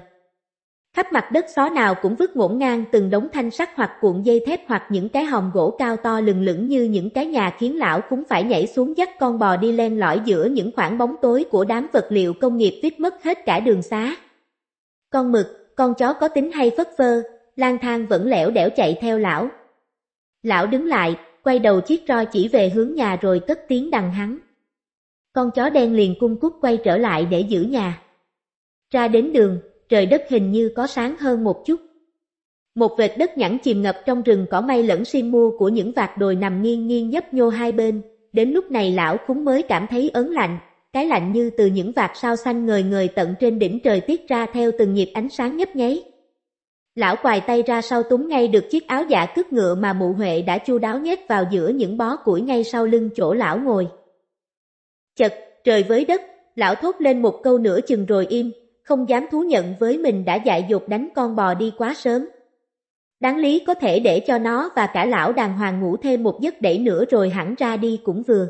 Khắp mặt đất xó nào cũng vứt ngổn ngang từng đống thanh sắt hoặc cuộn dây thép hoặc những cái hòm gỗ cao to lừng lững như những cái nhà khiến lão cũng phải nhảy xuống dắt con bò đi len lỏi giữa những khoảng bóng tối của đám vật liệu công nghiệp tuyết mất hết cả đường xá. Con mực, con chó có tính hay phất phơ, lang thang vẫn lẻo đẻo chạy theo lão. Lão đứng lại, quay đầu chiếc roi chỉ về hướng nhà rồi cất tiếng đằng hắn. Con chó đen liền cung cút quay trở lại để giữ nhà. Ra đến đường, trời đất hình như có sáng hơn một chút. Một vệt đất nhẵn chìm ngập trong rừng cỏ mây lẫn sim mua của những vạt đồi nằm nghiêng nghiêng nhấp nhô hai bên, đến lúc này lão khúng mới cảm thấy ớn lạnh, cái lạnh như từ những vạt sao xanh ngời ngời tận trên đỉnh trời tiết ra theo từng nhịp ánh sáng nhấp nháy. Lão quài tay ra sau túm ngay được chiếc áo dạ cướp ngựa mà mụ Huệ đã chu đáo nhét vào giữa những bó củi ngay sau lưng chỗ lão ngồi. Chật, trời với đất, lão thốt lên một câu nửa chừng rồi im, không dám thú nhận với mình đã dại dột đánh con bò đi quá sớm. Đáng lý có thể để cho nó và cả lão đàng hoàng ngủ thêm một giấc đẩy nữa rồi hẳn ra đi cũng vừa.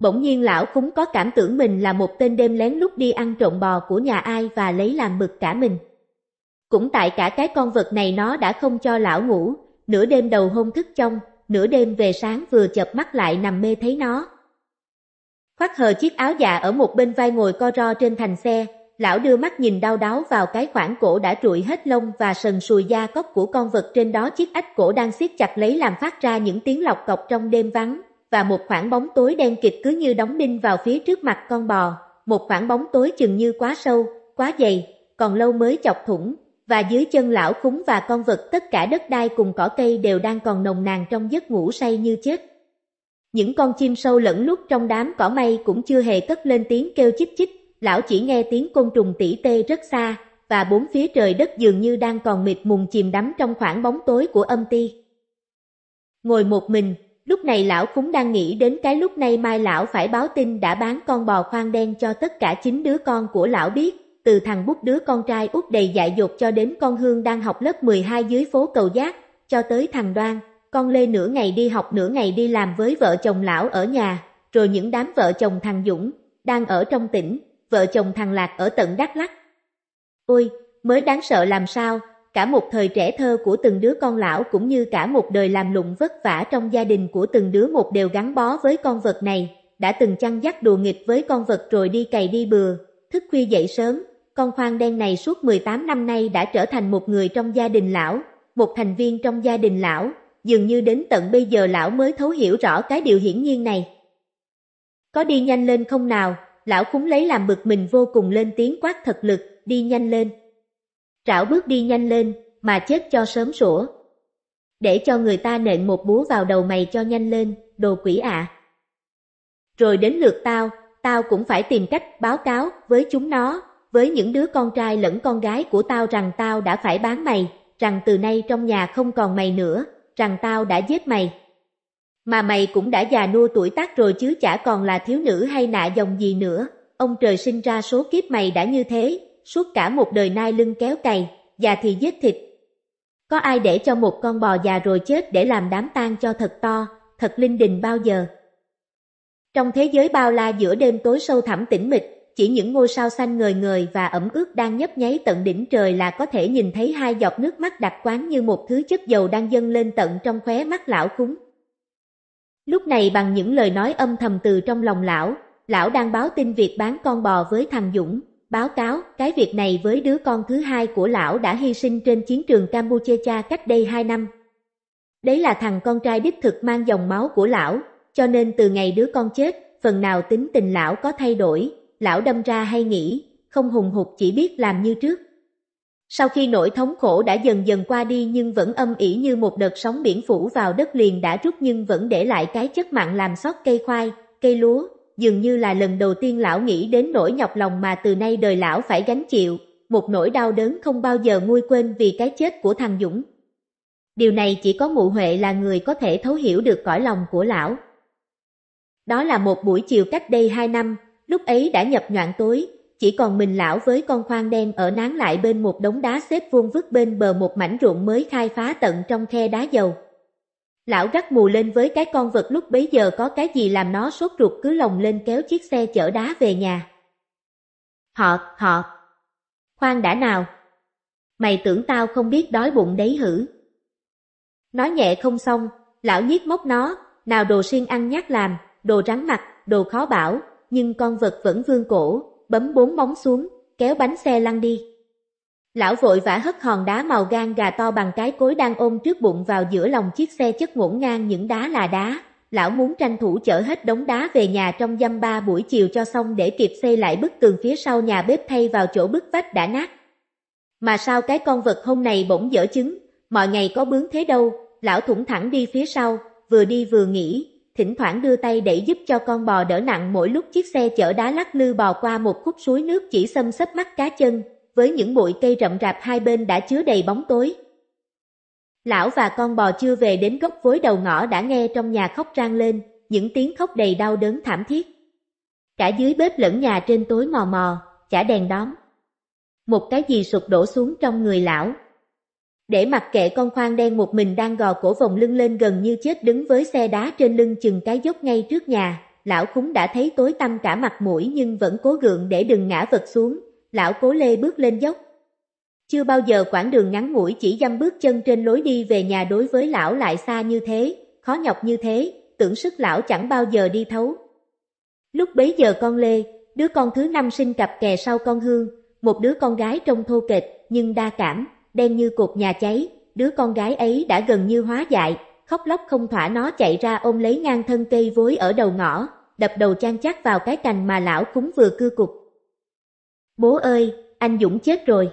Bỗng nhiên lão cũng có cảm tưởng mình là một tên đêm lén lút đi ăn trộm bò của nhà ai và lấy làm bực cả mình. Cũng tại cả cái con vật này nó đã không cho lão ngủ, nửa đêm đầu hôm thức trong, nửa đêm về sáng vừa chập mắt lại nằm mê thấy nó. Khoác hờ chiếc áo dạ ở một bên vai ngồi co ro trên thành xe, Lão đưa mắt nhìn đau đáo vào cái khoảng cổ đã trụi hết lông và sần sùi da cốc của con vật trên đó chiếc ách cổ đang siết chặt lấy làm phát ra những tiếng lọc cọc trong đêm vắng, và một khoảng bóng tối đen kịt cứ như đóng đinh vào phía trước mặt con bò, một khoảng bóng tối chừng như quá sâu, quá dày, còn lâu mới chọc thủng, và dưới chân lão khúng và con vật tất cả đất đai cùng cỏ cây đều đang còn nồng nàn trong giấc ngủ say như chết. Những con chim sâu lẫn lút trong đám cỏ mây cũng chưa hề cất lên tiếng kêu chích chích, lão chỉ nghe tiếng côn trùng tỉ tê rất xa, và bốn phía trời đất dường như đang còn mịt mùng chìm đắm trong khoảng bóng tối của âm ti. Ngồi một mình, lúc này lão cũng đang nghĩ đến cái lúc nay mai lão phải báo tin đã bán con bò khoang đen cho tất cả chín đứa con của lão biết, từ thằng bút đứa con trai út đầy dại dột cho đến con Hương đang học lớp 12 dưới phố Cầu Giác, cho tới thằng Đoan, con Lê nửa ngày đi học nửa ngày đi làm với vợ chồng lão ở nhà, rồi những đám vợ chồng thằng Dũng, đang ở trong tỉnh, vợ chồng thằng Lạc ở tận Đắk Lắk. Ôi, mới đáng sợ làm sao, cả một thời trẻ thơ của từng đứa con lão cũng như cả một đời làm lụng vất vả trong gia đình của từng đứa một đều gắn bó với con vật này, đã từng chăn dắt đùa nghịch với con vật rồi đi cày đi bừa, thức khuya dậy sớm, con khoang đen này suốt 18 năm nay đã trở thành một người trong gia đình lão, một thành viên trong gia đình lão, dường như đến tận bây giờ lão mới thấu hiểu rõ cái điều hiển nhiên này. Có đi nhanh lên không nào, lão khúng lấy làm bực mình vô cùng lên tiếng quát thật lực, đi nhanh lên. Trảo bước đi nhanh lên, mà chết cho sớm sủa. Để cho người ta nện một búa vào đầu mày cho nhanh lên, đồ quỷ ạ. À. Rồi đến lượt tao, tao cũng phải tìm cách báo cáo với chúng nó, với những đứa con trai lẫn con gái của tao rằng tao đã phải bán mày, rằng từ nay trong nhà không còn mày nữa, rằng tao đã giết mày. Mà mày cũng đã già nua tuổi tác rồi chứ chả còn là thiếu nữ hay nạ dòng gì nữa. Ông trời sinh ra số kiếp mày đã như thế, suốt cả một đời nay lưng kéo cày, già thì giết thịt. Có ai để cho một con bò già rồi chết để làm đám tang cho thật to, thật linh đình bao giờ? Trong thế giới bao la giữa đêm tối sâu thẳm tĩnh mịch, chỉ những ngôi sao xanh ngời ngời và ẩm ướt đang nhấp nháy tận đỉnh trời là có thể nhìn thấy hai giọt nước mắt đặc quán như một thứ chất dầu đang dâng lên tận trong khóe mắt lão khúng. Lúc này bằng những lời nói âm thầm từ trong lòng lão, lão đang báo tin việc bán con bò với thằng Dũng, báo cáo cái việc này với đứa con thứ hai của lão đã hy sinh trên chiến trường Campuchia cha cách đây 2 năm. Đấy là thằng con trai đích thực mang dòng máu của lão, cho nên từ ngày đứa con chết, phần nào tính tình lão có thay đổi, lão đâm ra hay nghĩ, không hùng hục chỉ biết làm như trước. Sau khi nỗi thống khổ đã dần dần qua đi nhưng vẫn âm ỉ như một đợt sóng biển phủ vào đất liền đã rút nhưng vẫn để lại cái chất mặn làm sót cây khoai, cây lúa, dường như là lần đầu tiên lão nghĩ đến nỗi nhọc lòng mà từ nay đời lão phải gánh chịu, một nỗi đau đớn không bao giờ nguôi quên vì cái chết của thằng Dũng. Điều này chỉ có mụ Huệ là người có thể thấu hiểu được cõi lòng của lão. Đó là một buổi chiều cách đây hai năm, lúc ấy đã nhập nhoạn tối, chỉ còn mình lão với con khoang đen ở nán lại bên một đống đá xếp vuông vứt bên bờ một mảnh ruộng mới khai phá tận trong khe đá dầu. Lão rắc mù lên với cái con vật lúc bấy giờ có cái gì làm nó sốt ruột cứ lồng lên kéo chiếc xe chở đá về nhà. Họ, họ. Khoan đã nào. Mày tưởng tao không biết đói bụng đấy hử. Nói nhẹ không xong, lão nhiếc móc nó, nào đồ xiên ăn nhát làm, đồ rắn mặt, đồ khó bảo, nhưng con vật vẫn vương cổ, bấm bốn móng xuống, kéo bánh xe lăn đi. Lão vội vã hất hòn đá màu gan gà to bằng cái cối đang ôm trước bụng vào giữa lòng chiếc xe chất ngổn ngang những đá là đá. Lão muốn tranh thủ chở hết đống đá về nhà trong dăm ba buổi chiều cho xong để kịp xây lại bức tường phía sau nhà bếp thay vào chỗ bức vách đã nát. Mà sao cái con vật hôm nay bỗng dở chứng, mọi ngày có bướng thế đâu, lão thủng thẳng đi phía sau, vừa đi vừa nghĩ, thỉnh thoảng đưa tay đẩy giúp cho con bò đỡ nặng mỗi lúc chiếc xe chở đá lắc lư bò qua một khúc suối nước chỉ xâm xấp mắt cá chân, với những bụi cây rậm rạp hai bên đã chứa đầy bóng tối. Lão và con bò chưa về đến gốc vối đầu ngõ đã nghe trong nhà khóc rang lên, những tiếng khóc đầy đau đớn thảm thiết. Cả dưới bếp lẫn nhà trên tối mò mò, chả đèn đóm. Một cái gì sụp đổ xuống trong người lão, để mặc kệ con khoan đen một mình đang gò cổ vòng lưng lên gần như chết đứng với xe đá trên lưng chừng cái dốc ngay trước nhà, lão khúng đã thấy tối tăm cả mặt mũi nhưng vẫn cố gượng để đừng ngã vật xuống, lão cố lê bước lên dốc. Chưa bao giờ quãng đường ngắn ngủi chỉ dăm bước chân trên lối đi về nhà đối với lão lại xa như thế, khó nhọc như thế, tưởng sức lão chẳng bao giờ đi thấu. Lúc bấy giờ con Lê, đứa con thứ năm sinh cặp kè sau con Hương, một đứa con gái trông thô kệch nhưng đa cảm, đen như cục nhà cháy, đứa con gái ấy đã gần như hóa dại, khóc lóc không thỏa nó chạy ra ôm lấy ngang thân cây vối ở đầu ngõ, đập đầu chan chát vào cái cành mà lão cúng vừa cưa cục. Bố ơi, anh Dũng chết rồi.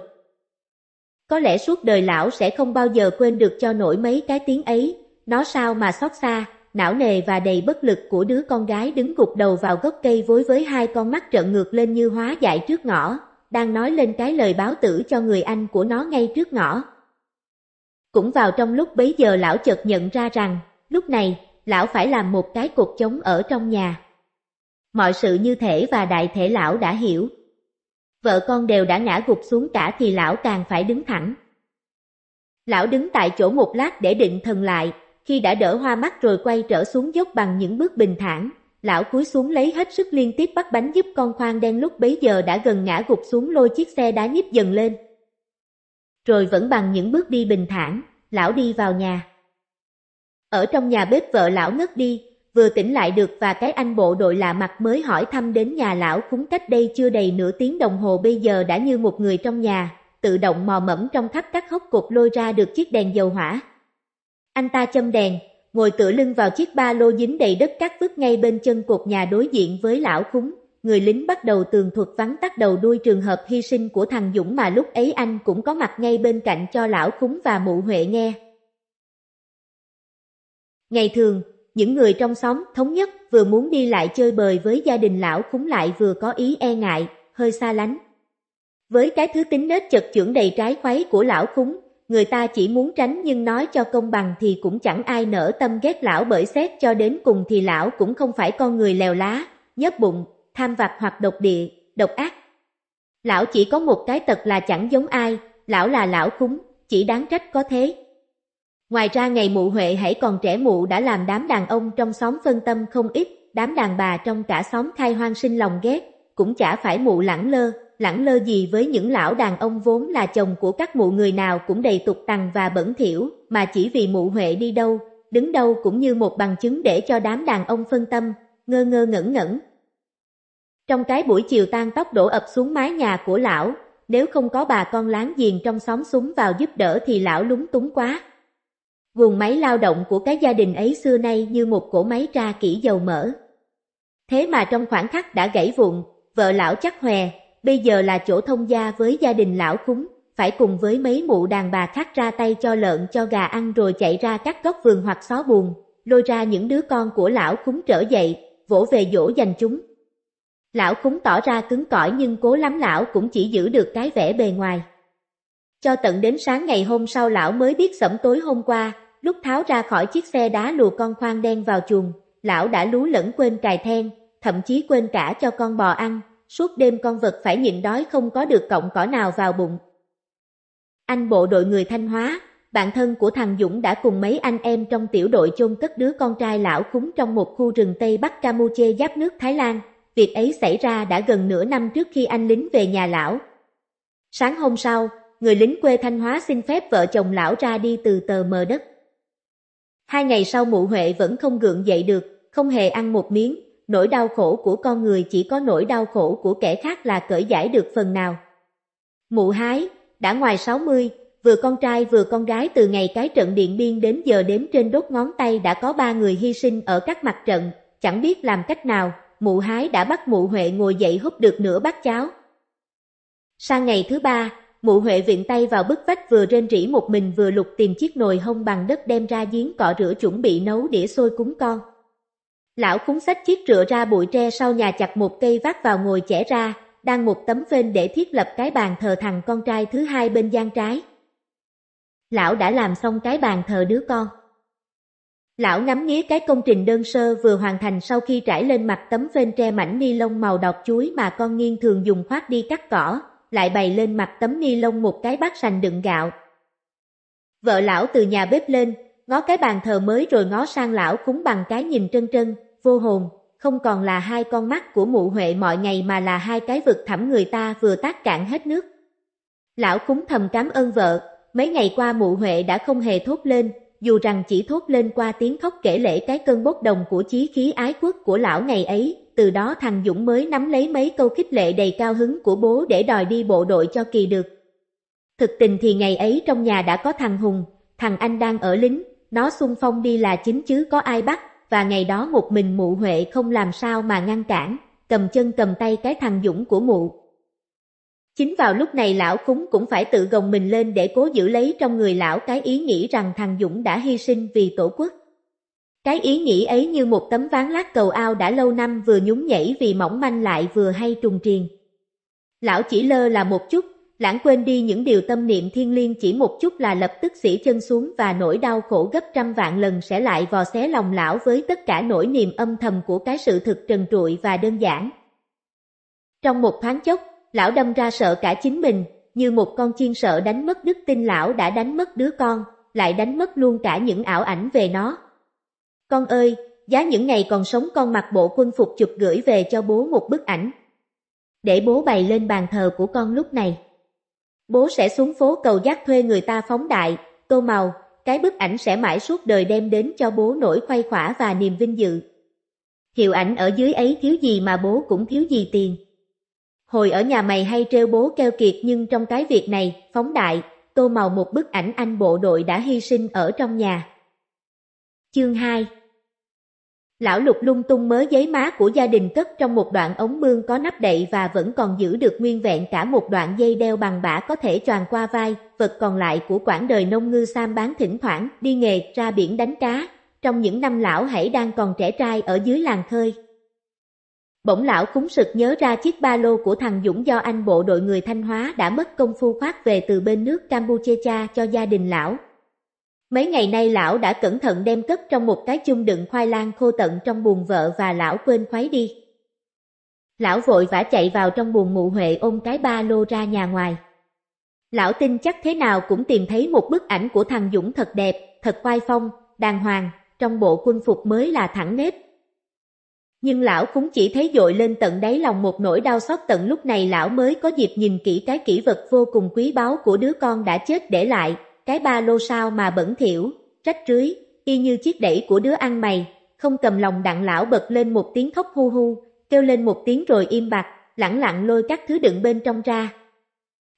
Có lẽ suốt đời lão sẽ không bao giờ quên được cho nổi mấy cái tiếng ấy, nó sao mà xót xa, não nề và đầy bất lực của đứa con gái đứng gục đầu vào gốc cây vối với hai con mắt trợn ngược lên như hóa dại trước ngõ, đang nói lên cái lời báo tử cho người anh của nó ngay trước ngõ. Cũng vào trong lúc bấy giờ lão chợt nhận ra rằng, lúc này, lão phải làm một cái cuộc chống ở trong nhà. Mọi sự như thể và đại thể lão đã hiểu. Vợ con đều đã ngã gục xuống cả thì lão càng phải đứng thẳng. Lão đứng tại chỗ một lát để định thần lại, khi đã đỡ hoa mắt rồi quay trở xuống dốc bằng những bước bình thản lão cúi xuống lấy hết sức liên tiếp bắt bánh giúp con khoan đen lúc bấy giờ đã gần ngã gục xuống lôi chiếc xe đá nhíp dần lên. Rồi vẫn bằng những bước đi bình thản, lão đi vào nhà. Ở trong nhà bếp vợ lão ngất đi, vừa tỉnh lại được và cái anh bộ đội lạ mặt mới hỏi thăm đến nhà lão cúng cách đây chưa đầy nửa tiếng đồng hồ bây giờ đã như một người trong nhà, tự động mò mẫm trong khắp các hốc cục lôi ra được chiếc đèn dầu hỏa. Anh ta châm đèn, ngồi tựa lưng vào chiếc ba lô dính đầy đất cát vứt ngay bên chân cột nhà đối diện với lão khúng. Người lính bắt đầu tường thuật vắn tắt đầu đuôi trường hợp hy sinh của thằng Dũng mà lúc ấy anh cũng có mặt ngay bên cạnh cho lão khúng và mụ Huệ nghe. Ngày thường, những người trong xóm thống nhất vừa muốn đi lại chơi bời với gia đình lão khúng lại vừa có ý e ngại, hơi xa lánh. Với cái thứ tính nết chật chưởng đầy trái khoáy của lão khúng, người ta chỉ muốn tránh nhưng nói cho công bằng thì cũng chẳng ai nở tâm ghét lão bởi xét cho đến cùng thì lão cũng không phải con người lèo lá, nhấp bụng, tham vặt hoặc độc địa, độc ác. Lão chỉ có một cái tật là chẳng giống ai, lão là lão khúng, chỉ đáng trách có thế. Ngoài ra ngày mụ Huệ hãy còn trẻ mụ đã làm đám đàn ông trong xóm phân tâm không ít, đám đàn bà trong cả xóm khai hoang sinh lòng ghét, cũng chả phải mụ lãng lơ, lẳng lơ gì với những lão đàn ông vốn là chồng của các mụ người nào cũng đầy tục tằng và bẩn thỉu, mà chỉ vì mụ Huệ đi đâu, đứng đâu cũng như một bằng chứng để cho đám đàn ông phân tâm, ngơ ngơ ngẩn ngẩn. Trong cái buổi chiều tan tóc đổ ập xuống mái nhà của lão, nếu không có bà con láng giềng trong xóm súng vào giúp đỡ thì lão lúng túng quá. Guồng máy lao động của cái gia đình ấy xưa nay như một cỗ máy tra kỹ dầu mỡ. Thế mà trong khoảng khắc đã gãy vụn, vợ lão chắc hòe, bây giờ là chỗ thông gia với gia đình lão cúng, phải cùng với mấy mụ đàn bà khác ra tay cho lợn cho gà ăn rồi chạy ra các góc vườn hoặc xó buồn, lôi ra những đứa con của lão cúng trở dậy, vỗ về dỗ dành chúng. Lão cúng tỏ ra cứng cỏi nhưng cố lắm lão cũng chỉ giữ được cái vẻ bề ngoài. Cho tận đến sáng ngày hôm sau lão mới biết sẩm tối hôm qua, lúc tháo ra khỏi chiếc xe đá lùa con khoang đen vào chuồng, lão đã lú lẫn quên cài then, thậm chí quên cả cho con bò ăn, suốt đêm con vật phải nhịn đói không có được cọng cỏ nào vào bụng. Anh bộ đội người Thanh Hóa, bạn thân của thằng Dũng đã cùng mấy anh em trong tiểu đội chôn cất đứa con trai lão khúng trong một khu rừng Tây Bắc Campuchia giáp nước Thái Lan. Việc ấy xảy ra đã gần nửa năm trước khi anh lính về nhà lão. Sáng hôm sau, người lính quê Thanh Hóa xin phép vợ chồng lão ra đi từ tờ mờ đất. Hai ngày sau mụ Huệ vẫn không gượng dậy được, không hề ăn một miếng, nỗi đau khổ của con người chỉ có nỗi đau khổ của kẻ khác là cởi giải được phần nào. Mụ hái, đã ngoài 60, vừa con trai vừa con gái từ ngày cái trận Điện Biên đến giờ đếm trên đốt ngón tay đã có ba người hy sinh ở các mặt trận, chẳng biết làm cách nào, mụ hái đã bắt mụ Huệ ngồi dậy húp được nửa bát cháo. Sang ngày thứ ba, mụ Huệ viện tay vào bức vách vừa rên rỉ một mình vừa lục tìm chiếc nồi hông bằng đất đem ra giếng cọ rửa chuẩn bị nấu đĩa xôi cúng con. Lão khúng sách chiếc rửa ra bụi tre sau nhà chặt một cây vác vào ngồi chẻ ra, đang một tấm phên để thiết lập cái bàn thờ thằng con trai thứ hai bên gian trái. Lão đã làm xong cái bàn thờ đứa con. Lão ngắm nghía cái công trình đơn sơ vừa hoàn thành sau khi trải lên mặt tấm phên tre mảnh ni lông màu đọt chuối mà con nghiêng thường dùng khoát đi cắt cỏ, lại bày lên mặt tấm ni lông một cái bát sành đựng gạo. Vợ lão từ nhà bếp lên, ngó cái bàn thờ mới rồi ngó sang lão cúng bằng cái nhìn trân trân, vô hồn, không còn là hai con mắt của mụ Huệ mọi ngày mà là hai cái vực thẳm người ta vừa tác cạn hết nước. Lão cúng thầm cảm ơn vợ, mấy ngày qua mụ Huệ đã không hề thốt lên, dù rằng chỉ thốt lên qua tiếng khóc kể lễ cái cơn bốc đồng của chí khí ái quốc của lão ngày ấy, từ đó thằng Dũng mới nắm lấy mấy câu khích lệ đầy cao hứng của bố để đòi đi bộ đội cho kỳ được. Thực tình thì ngày ấy trong nhà đã có thằng Hùng, thằng anh đang ở lính, nó xung phong đi là chính chứ có ai bắt, và ngày đó một mình mụ Huệ không làm sao mà ngăn cản, cầm chân cầm tay cái thằng Dũng của mụ. Chính vào lúc này lão cúng cũng phải tự gồng mình lên để cố giữ lấy trong người lão cái ý nghĩ rằng thằng Dũng đã hy sinh vì tổ quốc. Cái ý nghĩ ấy như một tấm ván lát cầu ao đã lâu năm vừa nhún nhảy vì mỏng manh lại vừa hay trùng triền. Lão chỉ lơ là một chút, lãng quên đi những điều tâm niệm thiên liêng chỉ một chút là lập tức xỉ chân xuống và nỗi đau khổ gấp trăm vạn lần sẽ lại vò xé lòng lão với tất cả nỗi niềm âm thầm của cái sự thực trần trụi và đơn giản. Trong một thoáng chốc, lão đâm ra sợ cả chính mình, như một con chiên sợ đánh mất đức tin lão đã đánh mất đứa con, lại đánh mất luôn cả những ảo ảnh về nó. Con ơi, giá những ngày còn sống con mặc bộ quân phục chụp gửi về cho bố một bức ảnh. Để bố bày lên bàn thờ của con lúc này. Bố sẽ xuống phố cầu giác thuê người ta phóng đại, tô màu, cái bức ảnh sẽ mãi suốt đời đem đến cho bố nổi khoai khỏa và niềm vinh dự. Hiệu ảnh ở dưới ấy thiếu gì mà bố cũng thiếu gì tiền. Hồi ở nhà mày hay trêu bố keo kiệt nhưng trong cái việc này, phóng đại, tô màu một bức ảnh anh bộ đội đã hy sinh ở trong nhà. Chương 2 Lão lục lung tung mớ giấy má của gia đình cất trong một đoạn ống mương có nắp đậy và vẫn còn giữ được nguyên vẹn cả một đoạn dây đeo bằng bả có thể choàng qua vai, vật còn lại của quãng đời nông ngư Sam bán thỉnh thoảng, đi nghề ra biển đánh cá, trong những năm lão hãy đang còn trẻ trai ở dưới làng khơi. Bỗng lão cúng sực nhớ ra chiếc ba lô của thằng Dũng do anh bộ đội người Thanh Hóa đã mất công phu khoác về từ bên nước Campuchia cho gia đình lão, Mấy ngày nay lão đã cẩn thận đem cất trong một cái chung đựng khoai lang khô tận trong buồn vợ và lão quên khoái đi. Lão vội vã chạy vào trong buồn mụ Huệ ôm cái ba lô ra nhà ngoài. Lão tin chắc thế nào cũng tìm thấy một bức ảnh của thằng Dũng thật đẹp, thật oai phong, đàng hoàng, trong bộ quân phục mới là thẳng nếp. Nhưng lão cũng chỉ thấy dội lên tận đáy lòng một nỗi đau xót tận lúc này lão mới có dịp nhìn kỹ cái kỷ vật vô cùng quý báu của đứa con đã chết để lại, cái ba lô sao mà bẩn thỉu, trách rưới, y như chiếc đẩy của đứa ăn mày, không cầm lòng đặng lão bật lên một tiếng khóc hu hu, kêu lên một tiếng rồi im bặt, lẳng lặng lôi các thứ đựng bên trong ra.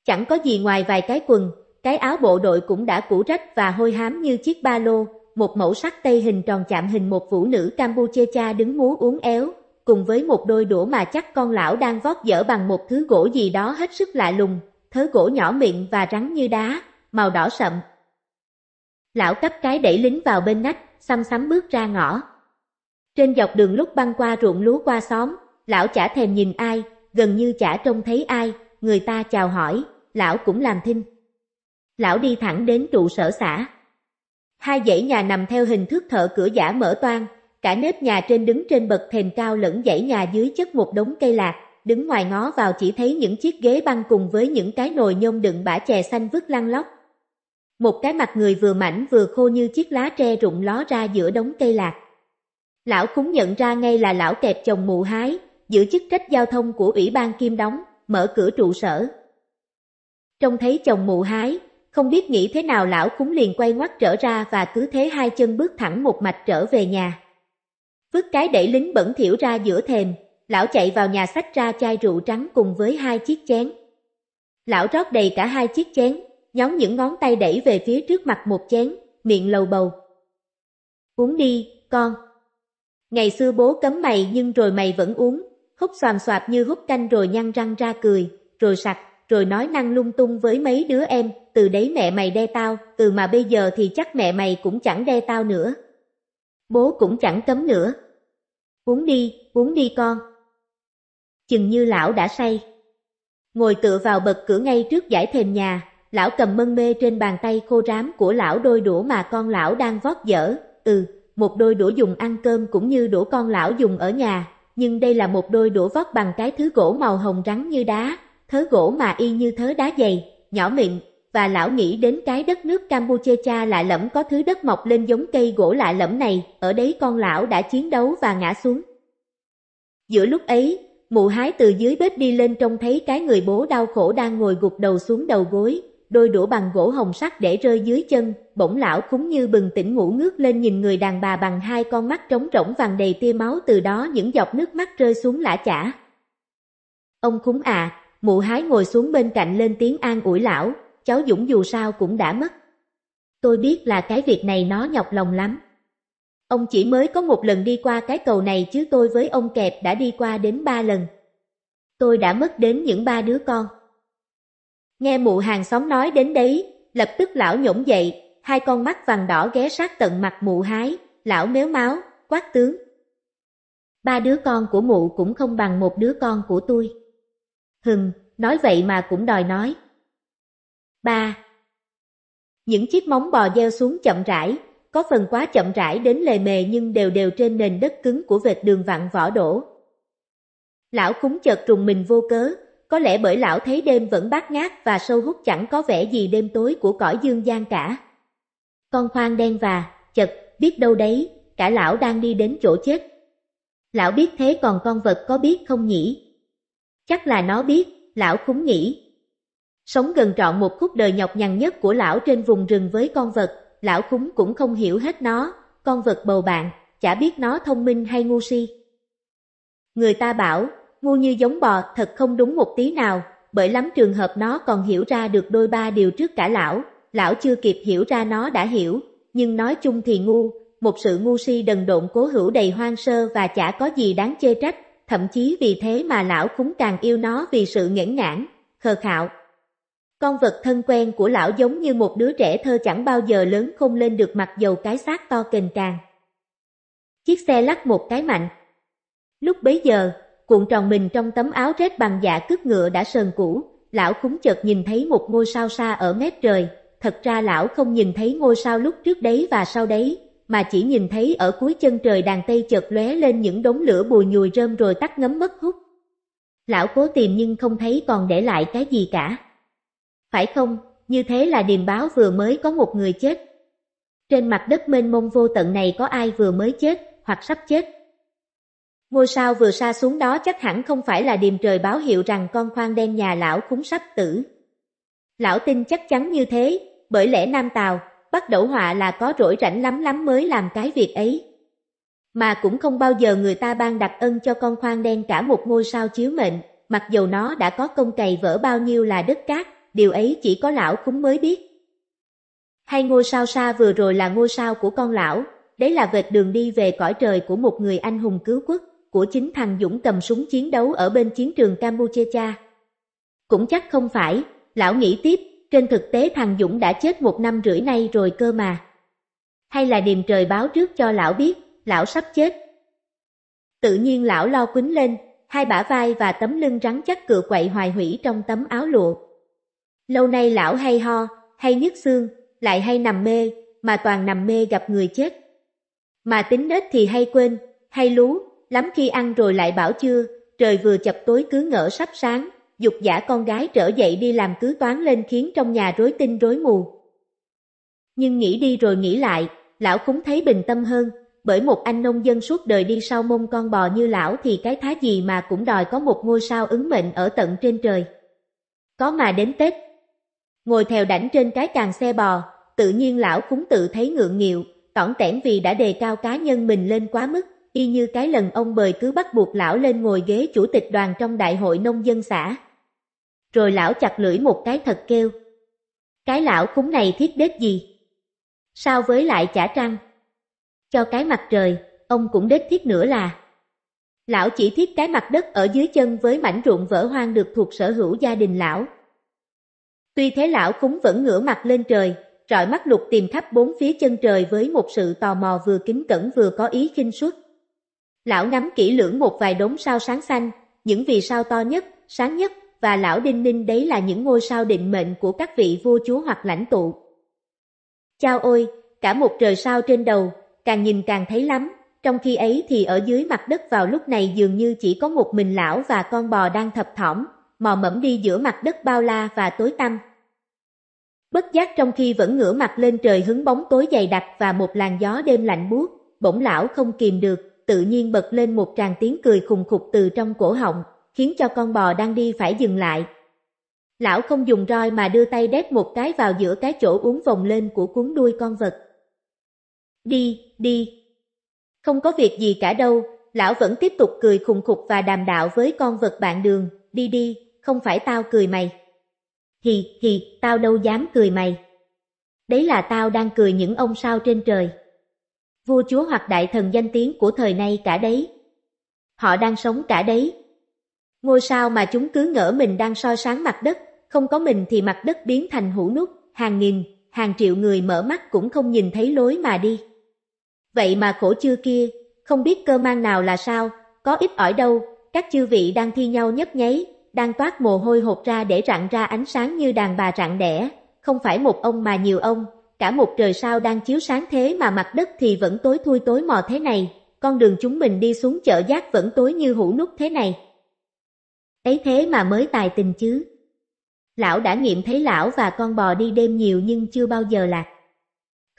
Chẳng có gì ngoài vài cái quần, cái áo bộ đội cũng đã cũ rách và hôi hám như chiếc ba lô, một mẫu sắc tây hình tròn chạm hình một vũ nữ Campuchia cha đứng múa uống éo, cùng với một đôi đũa mà chắc con lão đang vót dở bằng một thứ gỗ gì đó hết sức lạ lùng, thớ gỗ nhỏ miệng và rắn như đá màu đỏ sậm. Lão cấp cái đẩy lính vào bên nách, xăm xắm bước ra ngõ. Trên dọc đường lúc băng qua ruộng lúa qua xóm, lão chả thèm nhìn ai, gần như chả trông thấy ai, người ta chào hỏi, lão cũng làm thinh. Lão đi thẳng đến trụ sở xã. Hai dãy nhà nằm theo hình thức thợ cửa giả mở toang, cả nếp nhà trên đứng trên bậc thềm cao lẫn dãy nhà dưới chất một đống cây lạc, đứng ngoài ngó vào chỉ thấy những chiếc ghế băng cùng với những cái nồi nhôm đựng bã chè xanh vứt lăn lóc, một cái mặt người vừa mảnh vừa khô như chiếc lá tre rụng ló ra giữa đống cây lạc. Lão cũng nhận ra ngay là lão kẹp chồng mù hái, giữ chức trách giao thông của Ủy ban Kim Đóng, mở cửa trụ sở. Trông thấy chồng mù hái, không biết nghĩ thế nào lão cũng liền quay ngoắt trở ra và cứ thế hai chân bước thẳng một mạch trở về nhà. Vứt cái đẩy lính bẩn thiểu ra giữa thềm, lão chạy vào nhà sách ra chai rượu trắng cùng với hai chiếc chén. Lão rót đầy cả hai chiếc chén, nhóm những ngón tay đẩy về phía trước mặt một chén, miệng lầu bầu. Uống đi, con. Ngày xưa bố cấm mày nhưng rồi mày vẫn uống, hút xoàm xoạp như hút canh rồi nhăn răng ra cười, rồi sặc, rồi nói năng lung tung với mấy đứa em, từ đấy mẹ mày đe tao, từ mà bây giờ thì chắc mẹ mày cũng chẳng đe tao nữa. Bố cũng chẳng cấm nữa. Uống đi, uống đi con. Chừng như lão đã say. Ngồi tựa vào bậc cửa ngay trước giải thềm nhà, Lão cầm mân mê trên bàn tay khô rám của lão đôi đũa mà con lão đang vót dở, ừ, một đôi đũa dùng ăn cơm cũng như đũa con lão dùng ở nhà, nhưng đây là một đôi đũa vót bằng cái thứ gỗ màu hồng rắn như đá, thớ gỗ mà y như thớ đá dày, nhỏ miệng, và lão nghĩ đến cái đất nước Campuchia cha lạ lẫm có thứ đất mọc lên giống cây gỗ lạ lẫm này, ở đấy con lão đã chiến đấu và ngã xuống. Giữa lúc ấy, mụ hái từ dưới bếp đi lên trông thấy cái người bố đau khổ đang ngồi gục đầu xuống đầu gối, đôi đũa bằng gỗ hồng sắt để rơi dưới chân, bỗng lão khúng như bừng tỉnh ngủ ngước lên nhìn người đàn bà bằng hai con mắt trống rỗng vàng đầy tia máu từ đó những giọt nước mắt rơi xuống lã chả. Ông khúng à, mụ hái ngồi xuống bên cạnh lên tiếng an ủi lão, cháu Dũng dù sao cũng đã mất. Tôi biết là cái việc này nó nhọc lòng lắm. Ông chỉ mới có một lần đi qua cái cầu này chứ tôi với ông kẹp đã đi qua đến ba lần. Tôi đã mất đến những ba đứa con. Nghe mụ hàng xóm nói đến đấy, lập tức lão nhổm dậy, hai con mắt vàng đỏ ghé sát tận mặt mụ hái, lão méo máu, quát tướng. Ba đứa con của mụ cũng không bằng một đứa con của tôi. Hừng, nói vậy mà cũng đòi nói. Ba. Những chiếc móng bò gieo xuống chậm rãi, có phần quá chậm rãi đến lề mề nhưng đều đều trên nền đất cứng của vệt đường vặn vỏ đổ. Lão cúng chợt trùng mình vô cớ, có lẽ bởi lão thấy đêm vẫn bát ngát và sâu hút chẳng có vẻ gì đêm tối của cõi dương gian cả. Con khoan đen và, chật, biết đâu đấy, cả lão đang đi đến chỗ chết. Lão biết thế còn con vật có biết không nhỉ? Chắc là nó biết, lão khúng nghĩ. Sống gần trọn một khúc đời nhọc nhằn nhất của lão trên vùng rừng với con vật, lão khúng cũng không hiểu hết nó, con vật bầu bạn, chả biết nó thông minh hay ngu si. Người ta bảo, ngu như giống bò thật không đúng một tí nào, bởi lắm trường hợp nó còn hiểu ra được đôi ba điều trước cả lão, lão chưa kịp hiểu ra nó đã hiểu, nhưng nói chung thì ngu, một sự ngu si đần độn cố hữu đầy hoang sơ và chả có gì đáng chê trách, thậm chí vì thế mà lão cũng càng yêu nó vì sự nghẽn ngãn, khờ khạo. Con vật thân quen của lão giống như một đứa trẻ thơ chẳng bao giờ lớn không lên được mặc dầu cái xác to kềnh càng. Chiếc xe lắc một cái mạnh. Lúc bấy giờ, cuộn tròn mình trong tấm áo rách bằng dạ cướp ngựa đã sờn cũ, lão khúng chợt nhìn thấy một ngôi sao xa ở mép trời, thật ra lão không nhìn thấy ngôi sao lúc trước đấy và sau đấy, mà chỉ nhìn thấy ở cuối chân trời đàn tây chợt lóe lên những đống lửa bùi nhùi rơm rồi tắt ngấm mất hút. Lão cố tìm nhưng không thấy còn để lại cái gì cả. Phải không, như thế là điềm báo vừa mới có một người chết. Trên mặt đất mênh mông vô tận này có ai vừa mới chết, hoặc sắp chết. Ngôi sao vừa xa xuống đó chắc hẳn không phải là điềm trời báo hiệu rằng con khoan đen nhà lão cũng sắp tử. Lão tin chắc chắn như thế, bởi lẽ Nam Tào, bắt đổ họa là có rỗi rảnh lắm lắm mới làm cái việc ấy. Mà cũng không bao giờ người ta ban đặt ân cho con khoan đen cả một ngôi sao chiếu mệnh, mặc dầu nó đã có công cày vỡ bao nhiêu là đất cát, điều ấy chỉ có lão cũng mới biết. Hay ngôi sao xa vừa rồi là ngôi sao của con lão, đấy là vệt đường đi về cõi trời của một người anh hùng cứu quốc của chính thằng Dũng cầm súng chiến đấu ở bên chiến trường Campuchia Cũng chắc không phải, lão nghĩ tiếp, trên thực tế thằng Dũng đã chết một năm rưỡi nay rồi cơ mà. Hay là điềm trời báo trước cho lão biết, lão sắp chết. Tự nhiên lão lo quýnh lên, hai bả vai và tấm lưng rắn chắc cựa quậy hoài hủy trong tấm áo lụa. Lâu nay lão hay ho, hay nhức xương, lại hay nằm mê, mà toàn nằm mê gặp người chết. Mà tính nết thì hay quên, hay lú, lắm khi ăn rồi lại bảo chưa, trời vừa chập tối cứ ngỡ sắp sáng, dục giả con gái trở dậy đi làm cứ toán lên khiến trong nhà rối tinh rối mù. Nhưng nghĩ đi rồi nghĩ lại, lão cũng thấy bình tâm hơn, bởi một anh nông dân suốt đời đi sau mông con bò như lão thì cái thá gì mà cũng đòi có một ngôi sao ứng mệnh ở tận trên trời. Có mà đến Tết. Ngồi theo đảnh trên cái càng xe bò, tự nhiên lão cũng tự thấy ngượng nghịu, tỏn tẻn vì đã đề cao cá nhân mình lên quá mức y như cái lần ông bời cứ bắt buộc lão lên ngồi ghế chủ tịch đoàn trong đại hội nông dân xã. Rồi lão chặt lưỡi một cái thật kêu. Cái lão cúng này thiết đết gì? Sao với lại chả trăng? Cho cái mặt trời, ông cũng đết thiết nữa là. Lão chỉ thiết cái mặt đất ở dưới chân với mảnh ruộng vỡ hoang được thuộc sở hữu gia đình lão. Tuy thế lão cúng vẫn ngửa mặt lên trời, trọi mắt lục tìm khắp bốn phía chân trời với một sự tò mò vừa kính cẩn vừa có ý khinh suất. Lão ngắm kỹ lưỡng một vài đống sao sáng xanh, những vì sao to nhất, sáng nhất và lão đinh ninh đấy là những ngôi sao định mệnh của các vị vua chúa hoặc lãnh tụ. Chao ôi, cả một trời sao trên đầu, càng nhìn càng thấy lắm, trong khi ấy thì ở dưới mặt đất vào lúc này dường như chỉ có một mình lão và con bò đang thập thỏm, mò mẫm đi giữa mặt đất bao la và tối tăm. Bất giác trong khi vẫn ngửa mặt lên trời hứng bóng tối dày đặc và một làn gió đêm lạnh buốt, bỗng lão không kìm được, tự nhiên bật lên một tràng tiếng cười khùng khục từ trong cổ họng, khiến cho con bò đang đi phải dừng lại. Lão không dùng roi mà đưa tay đét một cái vào giữa cái chỗ uống vòng lên của cuốn đuôi con vật. Đi, đi. Không có việc gì cả đâu, lão vẫn tiếp tục cười khùng khục và đàm đạo với con vật bạn đường, đi đi, không phải tao cười mày. Hì, hì, tao đâu dám cười mày. Đấy là tao đang cười những ông sao trên trời. Vua chúa hoặc đại thần danh tiếng của thời nay cả đấy. Họ đang sống cả đấy. Ngôi sao mà chúng cứ ngỡ mình đang soi sáng mặt đất, không có mình thì mặt đất biến thành hũ nút, hàng nghìn, hàng triệu người mở mắt cũng không nhìn thấy lối mà đi. Vậy mà khổ chư kia, không biết cơ mang nào là sao, có ít ỏi đâu, các chư vị đang thi nhau nhấp nháy, đang toát mồ hôi hột ra để rạng ra ánh sáng như đàn bà rạng đẻ, không phải một ông mà nhiều ông, cả một trời sao đang chiếu sáng thế mà mặt đất thì vẫn tối thui tối mò thế này, con đường chúng mình đi xuống chợ giác vẫn tối như hũ nút thế này. Ấy thế mà mới tài tình chứ. Lão đã nghiệm thấy lão và con bò đi đêm nhiều nhưng chưa bao giờ lạc.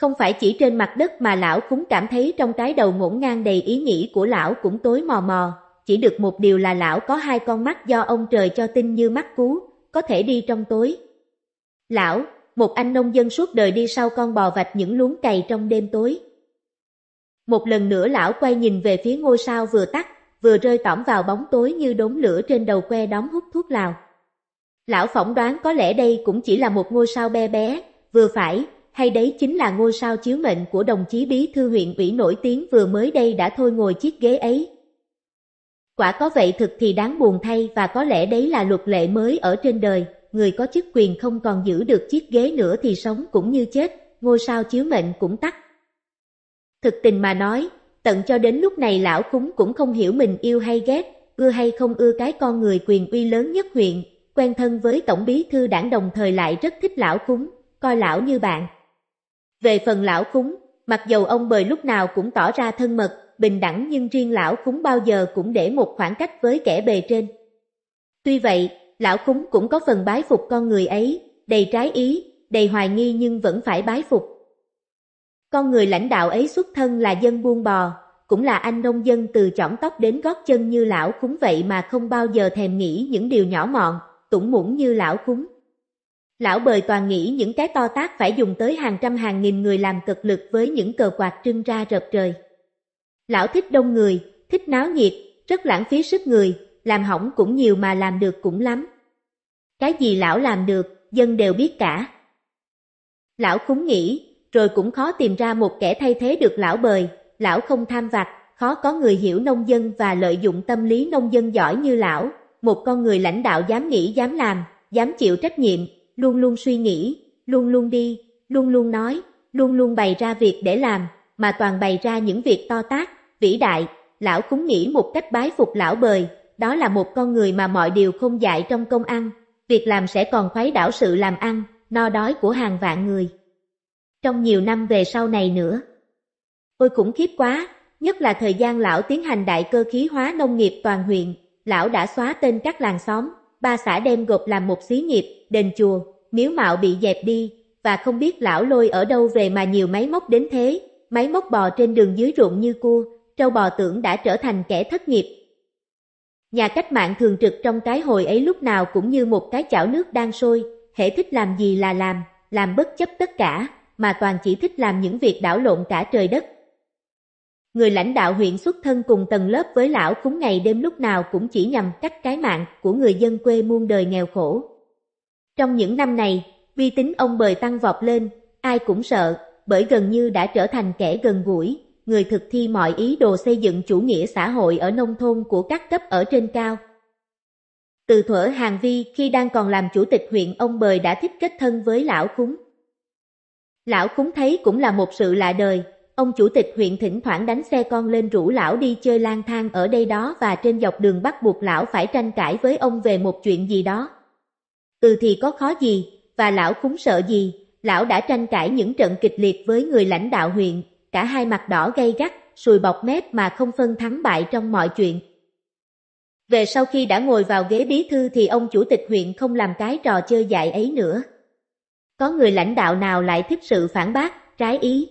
Không phải chỉ trên mặt đất mà lão cũng cảm thấy trong cái đầu ngổn ngang đầy ý nghĩ của lão cũng tối mò mò, chỉ được một điều là lão có hai con mắt do ông trời cho tinh như mắt cú, có thể đi trong tối. Lão, một anh nông dân suốt đời đi sau con bò vạch những luống cày trong đêm tối. Một lần nữa lão quay nhìn về phía ngôi sao vừa tắt, vừa rơi tỏm vào bóng tối như đốm lửa trên đầu que đóng hút thuốc lào. Lão phỏng đoán có lẽ đây cũng chỉ là một ngôi sao bé bé, vừa phải, hay đấy chính là ngôi sao chiếu mệnh của đồng chí bí thư huyện ủy nổi tiếng vừa mới đây đã thôi ngồi chiếc ghế ấy. Quả có vậy thực thì đáng buồn thay và có lẽ đấy là luật lệ mới ở trên đời, người có chức quyền không còn giữ được chiếc ghế nữa thì sống cũng như chết, ngôi sao chiếu mệnh cũng tắt. Thực tình mà nói, tận cho đến lúc này lão khúng cũng không hiểu mình yêu hay ghét, ưa hay không ưa cái con người quyền uy lớn nhất huyện, quen thân với tổng bí thư đảng đồng thời lại rất thích lão khúng, coi lão như bạn. Về phần lão khúng, mặc dầu ông bời lúc nào cũng tỏ ra thân mật, bình đẳng nhưng riêng lão khúng bao giờ cũng để một khoảng cách với kẻ bề trên. Tuy vậy, lão khúng cũng có phần bái phục con người ấy, đầy trái ý, đầy hoài nghi nhưng vẫn phải bái phục. Con người lãnh đạo ấy xuất thân là dân buôn bò, cũng là anh nông dân từ chỏng tóc đến gót chân như lão khúng vậy mà không bao giờ thèm nghĩ những điều nhỏ mọn, tủng mũng như lão khúng. Lão bời toàn nghĩ những cái to tác phải dùng tới hàng trăm hàng nghìn người làm cực lực với những cờ quạt trưng ra rợp trời. Lão thích đông người, thích náo nhiệt, rất lãng phí sức người, làm hỏng cũng nhiều mà làm được cũng lắm. Cái gì lão làm được, dân đều biết cả. Lão khúng nghĩ, rồi cũng khó tìm ra một kẻ thay thế được lão bời, lão không tham vặt, khó có người hiểu nông dân và lợi dụng tâm lý nông dân giỏi như lão, một con người lãnh đạo dám nghĩ dám làm, dám chịu trách nhiệm, luôn luôn suy nghĩ, luôn luôn đi, luôn luôn nói, luôn luôn bày ra việc để làm, mà toàn bày ra những việc to tác, vĩ đại, lão cúng nghĩ một cách bái phục lão bời, đó là một con người mà mọi điều không dạy trong công ăn, việc làm sẽ còn khuấy đảo sự làm ăn, no đói của hàng vạn người. Trong nhiều năm về sau này nữa. Ôi cũng khiếp quá, nhất là thời gian lão tiến hành đại cơ khí hóa nông nghiệp toàn huyện, lão đã xóa tên các làng xóm, ba xã đem gộp làm một xí nghiệp, đền chùa, miếu mạo bị dẹp đi, và không biết lão lôi ở đâu về mà nhiều máy móc đến thế, máy móc bò trên đường dưới ruộng như cua, trâu bò tưởng đã trở thành kẻ thất nghiệp, Nhà cách mạng thường trực trong cái hồi ấy lúc nào cũng như một cái chảo nước đang sôi, hệ thích làm gì là làm, làm bất chấp tất cả, mà toàn chỉ thích làm những việc đảo lộn cả trời đất. Người lãnh đạo huyện xuất thân cùng tầng lớp với lão cúng ngày đêm lúc nào cũng chỉ nhằm cắt cái mạng của người dân quê muôn đời nghèo khổ. Trong những năm này, uy tín ông bời tăng vọt lên, ai cũng sợ, bởi gần như đã trở thành kẻ gần gũi, người thực thi mọi ý đồ xây dựng chủ nghĩa xã hội ở nông thôn của các cấp ở trên cao. Từ thuở Hàng Vi khi đang còn làm chủ tịch huyện ông Bời đã thích kết thân với lão cúng. Lão cúng thấy cũng là một sự lạ đời, ông chủ tịch huyện thỉnh thoảng đánh xe con lên rủ lão đi chơi lang thang ở đây đó và trên dọc đường bắt buộc lão phải tranh cãi với ông về một chuyện gì đó. Ừ thì có khó gì, và lão cúng sợ gì, lão đã tranh cãi những trận kịch liệt với người lãnh đạo huyện, cả hai mặt đỏ gay gắt, sùi bọc mép mà không phân thắng bại trong mọi chuyện. Về sau khi đã ngồi vào ghế bí thư thì ông chủ tịch huyện không làm cái trò chơi dại ấy nữa. Có người lãnh đạo nào lại thích sự phản bác, trái ý.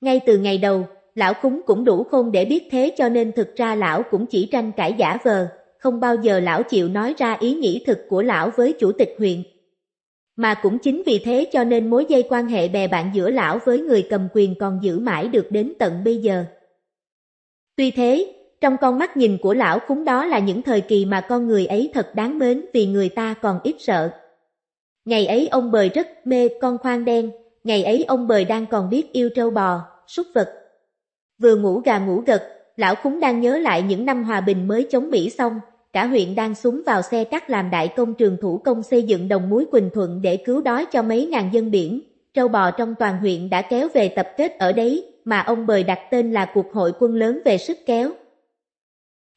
Ngay từ ngày đầu, lão cúng cũng đủ khôn để biết thế cho nên thực ra lão cũng chỉ tranh cãi giả vờ, không bao giờ lão chịu nói ra ý nghĩ thực của lão với chủ tịch huyện. Mà cũng chính vì thế cho nên mối dây quan hệ bè bạn giữa lão với người cầm quyền còn giữ mãi được đến tận bây giờ. Tuy thế, trong con mắt nhìn của lão khúng đó là những thời kỳ mà con người ấy thật đáng mến vì người ta còn ít sợ. Ngày ấy ông bời rất mê con khoang đen, ngày ấy ông bời đang còn biết yêu trâu bò, súc vật. Vừa ngủ gà ngủ gật, lão khúng đang nhớ lại những năm hòa bình mới chống Mỹ xong, cả huyện đang súng vào xe cắt làm đại công trường thủ công xây dựng đồng muối Quỳnh Thuận để cứu đói cho mấy ngàn dân biển. Trâu bò trong toàn huyện đã kéo về tập kết ở đấy, mà ông Bời đặt tên là cuộc hội quân lớn về sức kéo.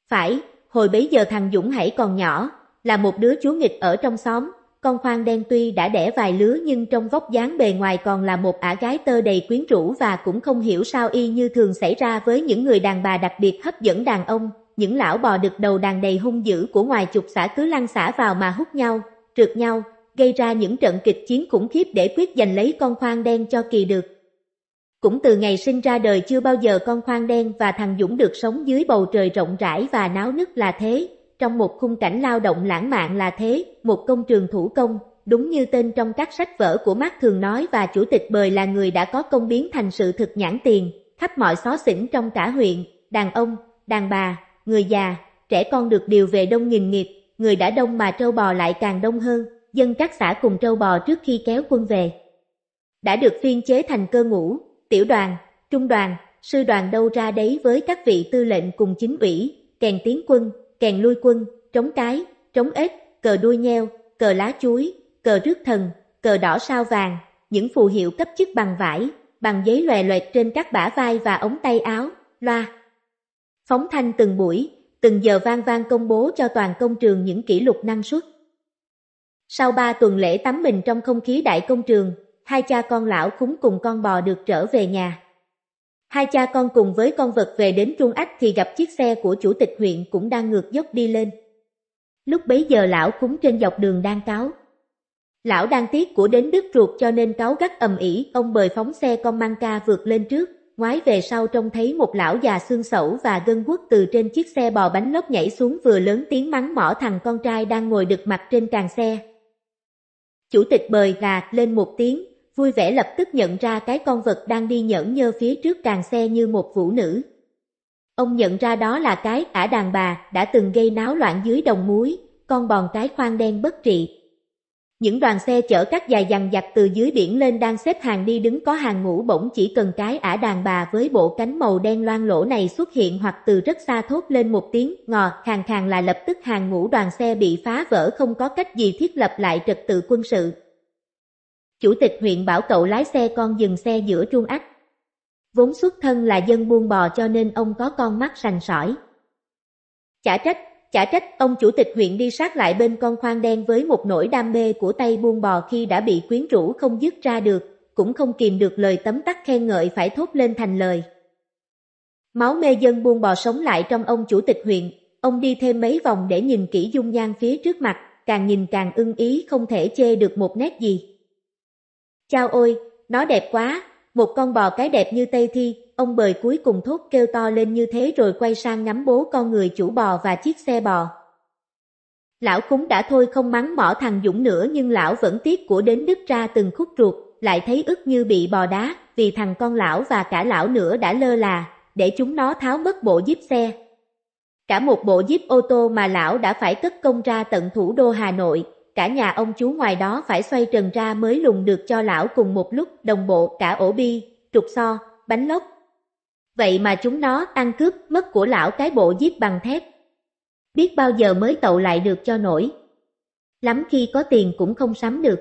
Phải, hồi bấy giờ thằng Dũng Hãy còn nhỏ, là một đứa chú nghịch ở trong xóm, con khoan đen tuy đã đẻ vài lứa nhưng trong vóc dáng bề ngoài còn là một ả gái tơ đầy quyến rũ và cũng không hiểu sao y như thường xảy ra với những người đàn bà đặc biệt hấp dẫn đàn ông, những lão bò đực đầu đàn đầy hung dữ của ngoài chục xã cứ lăn xả vào mà hút nhau, trượt nhau, gây ra những trận kịch chiến khủng khiếp để quyết giành lấy con khoang đen cho kỳ được. Cũng từ ngày sinh ra đời chưa bao giờ con khoang đen và thằng Dũng được sống dưới bầu trời rộng rãi và náo nức là thế, trong một khung cảnh lao động lãng mạn là thế, một công trường thủ công, đúng như tên trong các sách vở của Mark thường nói và chủ tịch bời là người đã có công biến thành sự thực nhãn tiền, khắp mọi xó xỉnh trong cả huyện, đàn ông, đàn bà, người già, trẻ con được điều về đông nghìn nghiệp, người đã đông mà trâu bò lại càng đông hơn, dân các xã cùng trâu bò trước khi kéo quân về. Đã được phiên chế thành cơ ngũ, tiểu đoàn, trung đoàn, sư đoàn đâu ra đấy với các vị tư lệnh cùng chính ủy, kèn tiến quân, kèn lui quân, trống cái, trống ếch, cờ đuôi nheo, cờ lá chuối, cờ rước thần, cờ đỏ sao vàng, những phù hiệu cấp chức bằng vải, bằng giấy loè loẹt trên các bả vai và ống tay áo, loa, Phóng thanh từng buổi, từng giờ vang vang công bố cho toàn công trường những kỷ lục năng suất. Sau ba tuần lễ tắm mình trong không khí đại công trường, hai cha con lão khúng cùng con bò được trở về nhà. Hai cha con cùng với con vật về đến Trung Ách thì gặp chiếc xe của chủ tịch huyện cũng đang ngược dốc đi lên. Lúc bấy giờ lão khúng trên dọc đường đang cáo. Lão đang tiếc của đến đứt ruột cho nên cáo gắt ầm ĩ, ông bời phóng xe con mang ca vượt lên trước ngoái về sau trông thấy một lão già xương sẩu và gân guốc từ trên chiếc xe bò bánh lốp nhảy xuống vừa lớn tiếng mắng mỏ thằng con trai đang ngồi đực mặt trên càng xe. Chủ tịch bời gà lên một tiếng, vui vẻ lập tức nhận ra cái con vật đang đi nhẫn nhơ phía trước càng xe như một vũ nữ. Ông nhận ra đó là cái ả đàn bà đã từng gây náo loạn dưới đồng muối, con bòn cái khoang đen bất trị những đoàn xe chở các dài dằn dặt từ dưới biển lên đang xếp hàng đi đứng có hàng ngũ bỗng chỉ cần cái ả đàn bà với bộ cánh màu đen loang lỗ này xuất hiện hoặc từ rất xa thốt lên một tiếng ngò khàn khàn là lập tức hàng ngũ đoàn xe bị phá vỡ không có cách gì thiết lập lại trật tự quân sự. Chủ tịch huyện bảo cậu lái xe con dừng xe giữa trung ách. Vốn xuất thân là dân buôn bò cho nên ông có con mắt sành sỏi. Chả trách, chả trách ông chủ tịch huyện đi sát lại bên con khoang đen với một nỗi đam mê của tay buông bò khi đã bị quyến rũ không dứt ra được, cũng không kìm được lời tấm tắc khen ngợi phải thốt lên thành lời. Máu mê dân buông bò sống lại trong ông chủ tịch huyện, ông đi thêm mấy vòng để nhìn kỹ dung nhan phía trước mặt, càng nhìn càng ưng ý không thể chê được một nét gì. Chao ôi, nó đẹp quá, một con bò cái đẹp như Tây Thi, ông bời cuối cùng thốt kêu to lên như thế rồi quay sang ngắm bố con người chủ bò và chiếc xe bò. Lão cúng đã thôi không mắng mỏ thằng Dũng nữa nhưng lão vẫn tiếc của đến đứt ra từng khúc ruột, lại thấy ức như bị bò đá, vì thằng con lão và cả lão nữa đã lơ là, để chúng nó tháo mất bộ díp xe. Cả một bộ díp ô tô mà lão đã phải cất công ra tận thủ đô Hà Nội, cả nhà ông chú ngoài đó phải xoay trần ra mới lùng được cho lão cùng một lúc đồng bộ cả ổ bi, trục so, bánh lốc, Vậy mà chúng nó ăn cướp mất của lão cái bộ giết bằng thép. Biết bao giờ mới tậu lại được cho nổi. Lắm khi có tiền cũng không sắm được.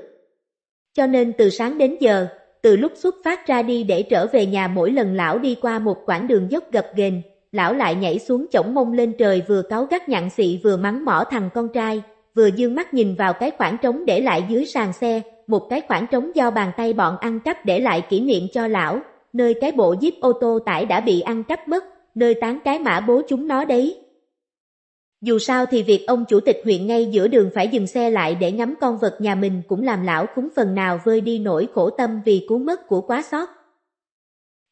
Cho nên từ sáng đến giờ, từ lúc xuất phát ra đi để trở về nhà mỗi lần lão đi qua một quãng đường dốc gập ghềnh, lão lại nhảy xuống chổng mông lên trời vừa cáo gắt nhặn xị vừa mắng mỏ thằng con trai, vừa dương mắt nhìn vào cái khoảng trống để lại dưới sàn xe, một cái khoảng trống do bàn tay bọn ăn cắp để lại kỷ niệm cho lão, nơi cái bộ jeep ô tô tải đã bị ăn cắp mất, nơi tán cái mã bố chúng nó đấy. Dù sao thì việc ông chủ tịch huyện ngay giữa đường phải dừng xe lại để ngắm con vật nhà mình cũng làm lão cúng phần nào vơi đi nỗi khổ tâm vì cú mất của quá sót.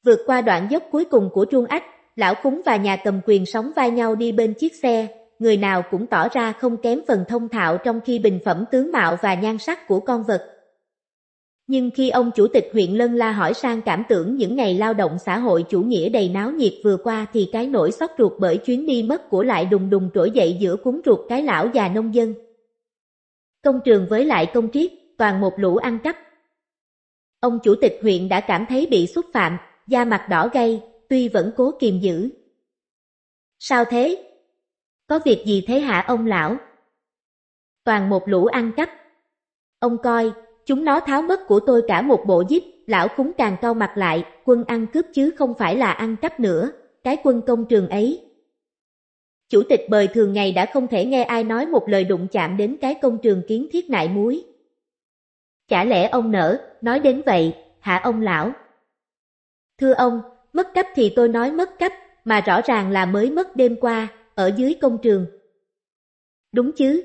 Vượt qua đoạn dốc cuối cùng của trung Ách, lão cúng và nhà cầm quyền sóng vai nhau đi bên chiếc xe, người nào cũng tỏ ra không kém phần thông thạo trong khi bình phẩm tướng mạo và nhan sắc của con vật. Nhưng khi ông chủ tịch huyện Lân La hỏi sang cảm tưởng những ngày lao động xã hội chủ nghĩa đầy náo nhiệt vừa qua thì cái nỗi xót ruột bởi chuyến đi mất của lại đùng đùng trỗi dậy giữa cuốn ruột cái lão già nông dân. Công trường với lại công triết, toàn một lũ ăn cắp. Ông chủ tịch huyện đã cảm thấy bị xúc phạm, da mặt đỏ gay, tuy vẫn cố kiềm giữ. Sao thế? Có việc gì thế hả ông lão? Toàn một lũ ăn cắp. Ông coi, Chúng nó tháo mất của tôi cả một bộ díp, lão khúng càng cau mặt lại, quân ăn cướp chứ không phải là ăn cắp nữa, cái quân công trường ấy. Chủ tịch bời thường ngày đã không thể nghe ai nói một lời đụng chạm đến cái công trường kiến thiết nại muối. Chả lẽ ông nở, nói đến vậy, hả ông lão? Thưa ông, mất cấp thì tôi nói mất cấp, mà rõ ràng là mới mất đêm qua, ở dưới công trường. Đúng chứ?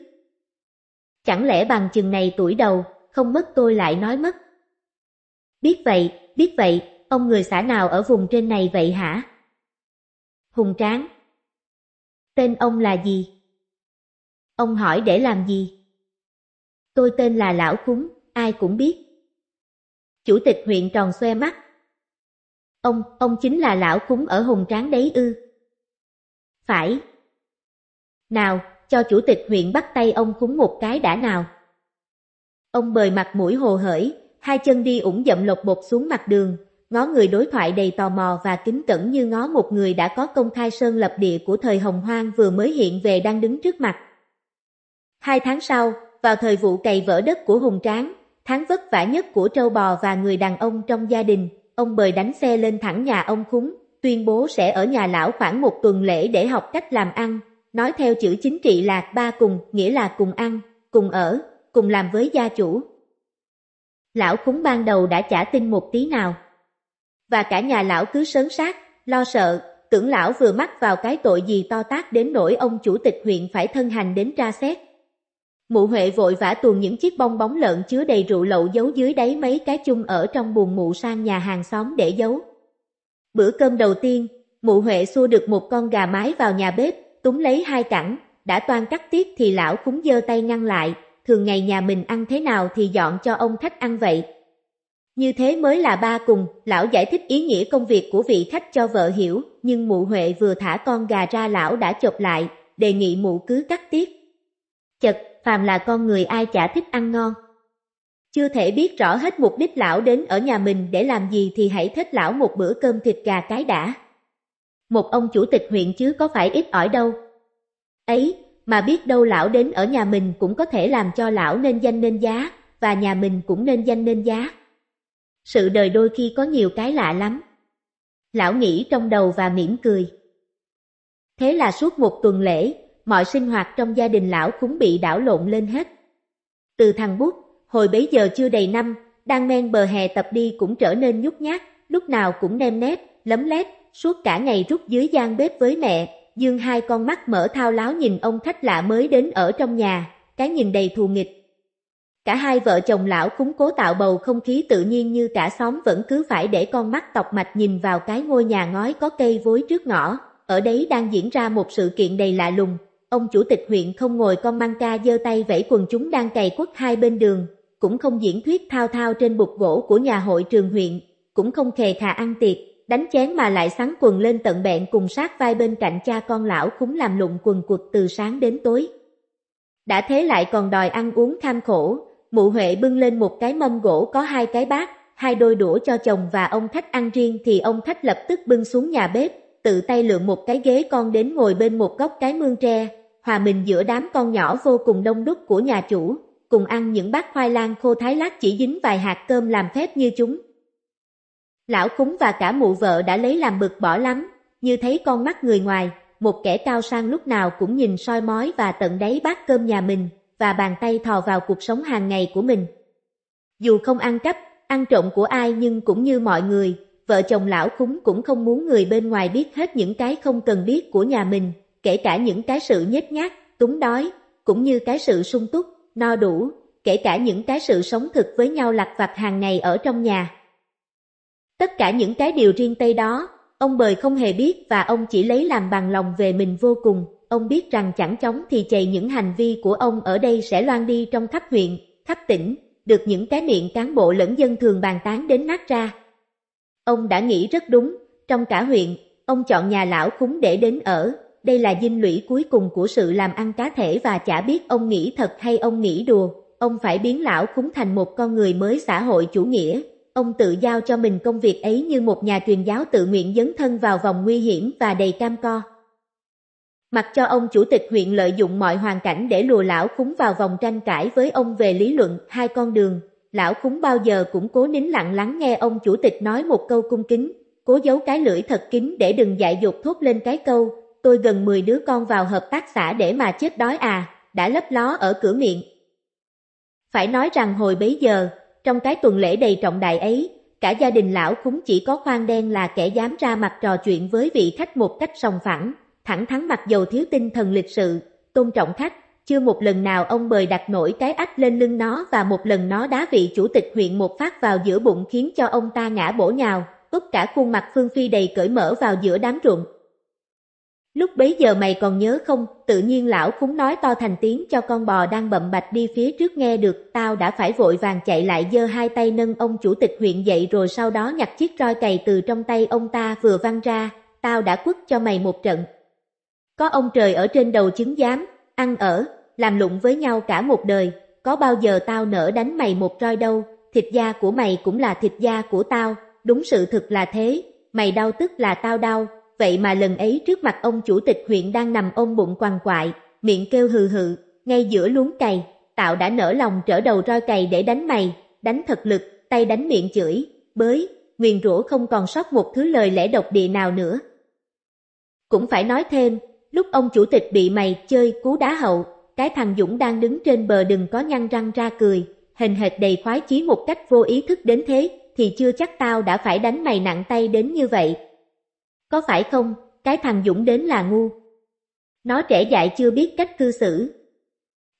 Chẳng lẽ bằng chừng này tuổi đầu, không mất tôi lại nói mất. Biết vậy, biết vậy, ông người xã nào ở vùng trên này vậy hả? Hùng Tráng Tên ông là gì? Ông hỏi để làm gì? Tôi tên là Lão Cúng, ai cũng biết. Chủ tịch huyện tròn xoe mắt. Ông, ông chính là Lão Cúng ở Hùng Tráng đấy ư? Phải. Nào, cho chủ tịch huyện bắt tay ông Cúng một cái đã nào. Ông bời mặt mũi hồ hởi, hai chân đi ủng dậm lột bột xuống mặt đường, ngó người đối thoại đầy tò mò và kính cẩn như ngó một người đã có công khai sơn lập địa của thời hồng hoang vừa mới hiện về đang đứng trước mặt. Hai tháng sau, vào thời vụ cày vỡ đất của Hùng Tráng, tháng vất vả nhất của trâu bò và người đàn ông trong gia đình, ông bời đánh xe lên thẳng nhà ông khúng, tuyên bố sẽ ở nhà lão khoảng một tuần lễ để học cách làm ăn, nói theo chữ chính trị là ba cùng, nghĩa là cùng ăn, cùng ở, cùng làm với gia chủ. Lão khúng ban đầu đã trả tin một tí nào. Và cả nhà lão cứ sớn sát, lo sợ, tưởng lão vừa mắc vào cái tội gì to tác đến nỗi ông chủ tịch huyện phải thân hành đến tra xét. Mụ Huệ vội vã tuồn những chiếc bong bóng lợn chứa đầy rượu lậu giấu dưới đáy mấy cái chung ở trong buồng mụ sang nhà hàng xóm để giấu. Bữa cơm đầu tiên, mụ Huệ xua được một con gà mái vào nhà bếp, túng lấy hai cẳng, đã toan cắt tiết thì lão khúng giơ tay ngăn lại, thường ngày nhà mình ăn thế nào thì dọn cho ông khách ăn vậy. Như thế mới là ba cùng, lão giải thích ý nghĩa công việc của vị khách cho vợ hiểu, nhưng mụ Huệ vừa thả con gà ra lão đã chộp lại, đề nghị mụ cứ cắt tiết. Chật, phàm là con người ai chả thích ăn ngon. Chưa thể biết rõ hết mục đích lão đến ở nhà mình để làm gì thì hãy thích lão một bữa cơm thịt gà cái đã. Một ông chủ tịch huyện chứ có phải ít ỏi đâu. Ấy, mà biết đâu lão đến ở nhà mình cũng có thể làm cho lão nên danh nên giá, và nhà mình cũng nên danh nên giá. Sự đời đôi khi có nhiều cái lạ lắm. Lão nghĩ trong đầu và mỉm cười. Thế là suốt một tuần lễ, mọi sinh hoạt trong gia đình lão cũng bị đảo lộn lên hết. Từ thằng bút, hồi bấy giờ chưa đầy năm, đang men bờ hè tập đi cũng trở nên nhút nhát, lúc nào cũng nem nép, lấm lét, suốt cả ngày rút dưới gian bếp với mẹ, dương hai con mắt mở thao láo nhìn ông khách lạ mới đến ở trong nhà, cái nhìn đầy thù nghịch. Cả hai vợ chồng lão cúng cố tạo bầu không khí tự nhiên như cả xóm vẫn cứ phải để con mắt tọc mạch nhìn vào cái ngôi nhà ngói có cây vối trước ngõ, ở đấy đang diễn ra một sự kiện đầy lạ lùng. Ông chủ tịch huyện không ngồi con măng ca giơ tay vẫy quần chúng đang cày quất hai bên đường, cũng không diễn thuyết thao thao trên bục gỗ của nhà hội trường huyện, cũng không khề khà ăn tiệc, đánh chén mà lại sắn quần lên tận bẹn cùng sát vai bên cạnh cha con lão khúng làm lụng quần quật từ sáng đến tối. Đã thế lại còn đòi ăn uống tham khổ, mụ Huệ bưng lên một cái mâm gỗ có hai cái bát, hai đôi đũa cho chồng và ông Thách ăn riêng thì ông Thách lập tức bưng xuống nhà bếp, tự tay lượm một cái ghế con đến ngồi bên một góc cái mương tre, hòa mình giữa đám con nhỏ vô cùng đông đúc của nhà chủ, cùng ăn những bát khoai lang khô thái lát chỉ dính vài hạt cơm làm phép như chúng. Lão khúng và cả mụ vợ đã lấy làm bực bỏ lắm, như thấy con mắt người ngoài, một kẻ cao sang lúc nào cũng nhìn soi mói và tận đáy bát cơm nhà mình, và bàn tay thò vào cuộc sống hàng ngày của mình. Dù không ăn cắp, ăn trộm của ai nhưng cũng như mọi người, vợ chồng lão khúng cũng không muốn người bên ngoài biết hết những cái không cần biết của nhà mình, kể cả những cái sự nhếch nhác, túng đói, cũng như cái sự sung túc, no đủ, kể cả những cái sự sống thực với nhau lặt vặt hàng ngày ở trong nhà. Tất cả những cái điều riêng Tây đó, ông bời không hề biết và ông chỉ lấy làm bằng lòng về mình vô cùng. Ông biết rằng chẳng chóng thì chạy những hành vi của ông ở đây sẽ loan đi trong khắp huyện, khắp tỉnh, được những cái miệng cán bộ lẫn dân thường bàn tán đến nát ra. Ông đã nghĩ rất đúng, trong cả huyện, ông chọn nhà lão khúng để đến ở, đây là dinh lũy cuối cùng của sự làm ăn cá thể và chả biết ông nghĩ thật hay ông nghĩ đùa, ông phải biến lão khúng thành một con người mới xã hội chủ nghĩa, Ông tự giao cho mình công việc ấy như một nhà truyền giáo tự nguyện dấn thân vào vòng nguy hiểm và đầy cam co. Mặc cho ông chủ tịch huyện lợi dụng mọi hoàn cảnh để lùa lão khúng vào vòng tranh cãi với ông về lý luận hai con đường, lão khúng bao giờ cũng cố nín lặng lắng nghe ông chủ tịch nói một câu cung kính, cố giấu cái lưỡi thật kín để đừng dại dột thốt lên cái câu, tôi gần 10 đứa con vào hợp tác xã để mà chết đói à, đã lấp ló ở cửa miệng. Phải nói rằng hồi bấy giờ, trong cái tuần lễ đầy trọng đại ấy, cả gia đình lão cúng chỉ có khoan đen là kẻ dám ra mặt trò chuyện với vị khách một cách sòng phẳng, thẳng thắn mặc dầu thiếu tinh thần lịch sự, tôn trọng khách, chưa một lần nào ông bời đặt nổi cái ách lên lưng nó và một lần nó đá vị chủ tịch huyện một phát vào giữa bụng khiến cho ông ta ngã bổ nhào, úp cả khuôn mặt Phương Phi đầy cởi mở vào giữa đám ruộng. Lúc bấy giờ mày còn nhớ không, tự nhiên lão khúng nói to thành tiếng cho con bò đang bậm bạch đi phía trước nghe được, tao đã phải vội vàng chạy lại giơ hai tay nâng ông chủ tịch huyện dậy rồi sau đó nhặt chiếc roi cày từ trong tay ông ta vừa văng ra, tao đã quất cho mày một trận. Có ông trời ở trên đầu chứng giám, ăn ở, làm lụng với nhau cả một đời, có bao giờ tao nỡ đánh mày một roi đâu, thịt da của mày cũng là thịt da của tao, đúng sự thực là thế, mày đau tức là tao đau, vậy mà lần ấy trước mặt ông chủ tịch huyện đang nằm ôm bụng quằn quại, miệng kêu hừ hừ, ngay giữa luống cày, tạo đã nở lòng trở đầu roi cày để đánh mày, đánh thật lực, tay đánh miệng chửi, bới, nguyền rủa không còn sót một thứ lời lẽ độc địa nào nữa. Cũng phải nói thêm, lúc ông chủ tịch bị mày chơi cú đá hậu, cái thằng Dũng đang đứng trên bờ đừng có nhăn răng ra cười, hình hệt đầy khoái chí một cách vô ý thức đến thế, thì chưa chắc tao đã phải đánh mày nặng tay đến như vậy. Có phải không, cái thằng Dũng đến là ngu. Nó trẻ dại chưa biết cách cư xử.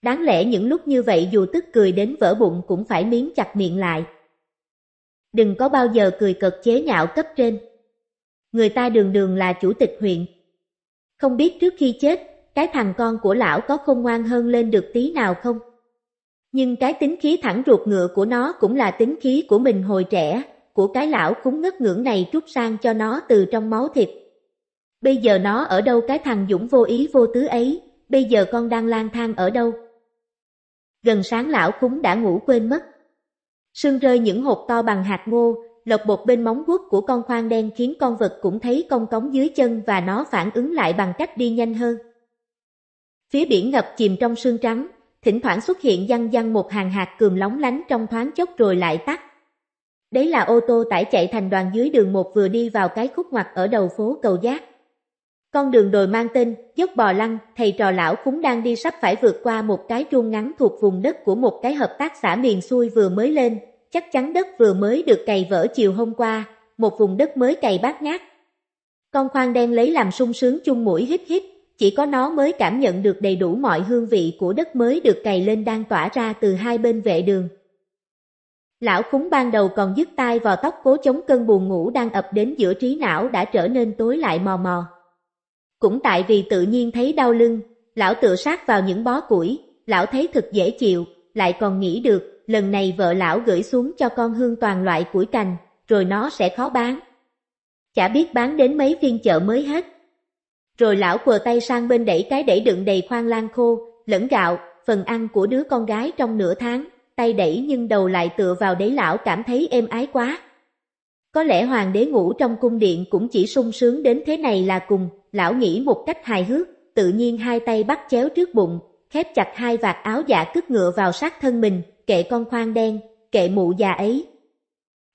Đáng lẽ những lúc như vậy dù tức cười đến vỡ bụng cũng phải miếng chặt miệng lại. Đừng có bao giờ cười cợt chế nhạo cấp trên. Người ta đường đường là chủ tịch huyện. Không biết trước khi chết, cái thằng con của lão có không ngoan hơn lên được tí nào không? Nhưng cái tính khí thẳng ruột ngựa của nó cũng là tính khí của mình hồi trẻ, của cái lão cúng ngất ngưỡng này trút sang cho nó từ trong máu thịt. Bây giờ nó ở đâu cái thằng Dũng vô ý vô tứ ấy, bây giờ con đang lang thang ở đâu? Gần sáng lão cúng đã ngủ quên mất. Sương rơi những hộp to bằng hạt ngô, lột bột bên móng vuốt của con khoang đen khiến con vật cũng thấy con cống dưới chân và nó phản ứng lại bằng cách đi nhanh hơn. Phía biển ngập chìm trong sương trắng, thỉnh thoảng xuất hiện răng răng một hàng hạt cườm lóng lánh trong thoáng chốc rồi lại tắt. Đấy là ô tô tải chạy thành đoàn dưới đường một vừa đi vào cái khúc ngoặt ở đầu phố cầu giác. Con đường đồi mang tên, dốc bò lăng, thầy trò lão cũng đang đi sắp phải vượt qua một cái trung ngắn thuộc vùng đất của một cái hợp tác xã miền xuôi vừa mới lên, chắc chắn đất vừa mới được cày vỡ chiều hôm qua, một vùng đất mới cày bát ngát. Con khoan đen lấy làm sung sướng chung mũi hít hít, chỉ có nó mới cảm nhận được đầy đủ mọi hương vị của đất mới được cày lên đang tỏa ra từ hai bên vệ đường. Lão khúng ban đầu còn dứt tay vào tóc cố chống cơn buồn ngủ đang ập đến giữa trí não đã trở nên tối lại mò mò. Cũng tại vì tự nhiên thấy đau lưng, lão tựa sát vào những bó củi, lão thấy thật dễ chịu, lại còn nghĩ được, lần này vợ lão gửi xuống cho con hương toàn loại củi cành, rồi nó sẽ khó bán. Chả biết bán đến mấy phiên chợ mới hết. Rồi lão quờ tay sang bên đẩy cái đẩy đựng đầy khoan lan khô, lẫn gạo, phần ăn của đứa con gái trong nửa tháng, tay đẩy nhưng đầu lại tựa vào đế lão cảm thấy êm ái quá. Có lẽ hoàng đế ngủ trong cung điện cũng chỉ sung sướng đến thế này là cùng, lão nghĩ một cách hài hước, tự nhiên hai tay bắt chéo trước bụng, khép chặt hai vạt áo giả cứt ngựa vào sát thân mình, kệ con khoang đen, kệ mụ già ấy.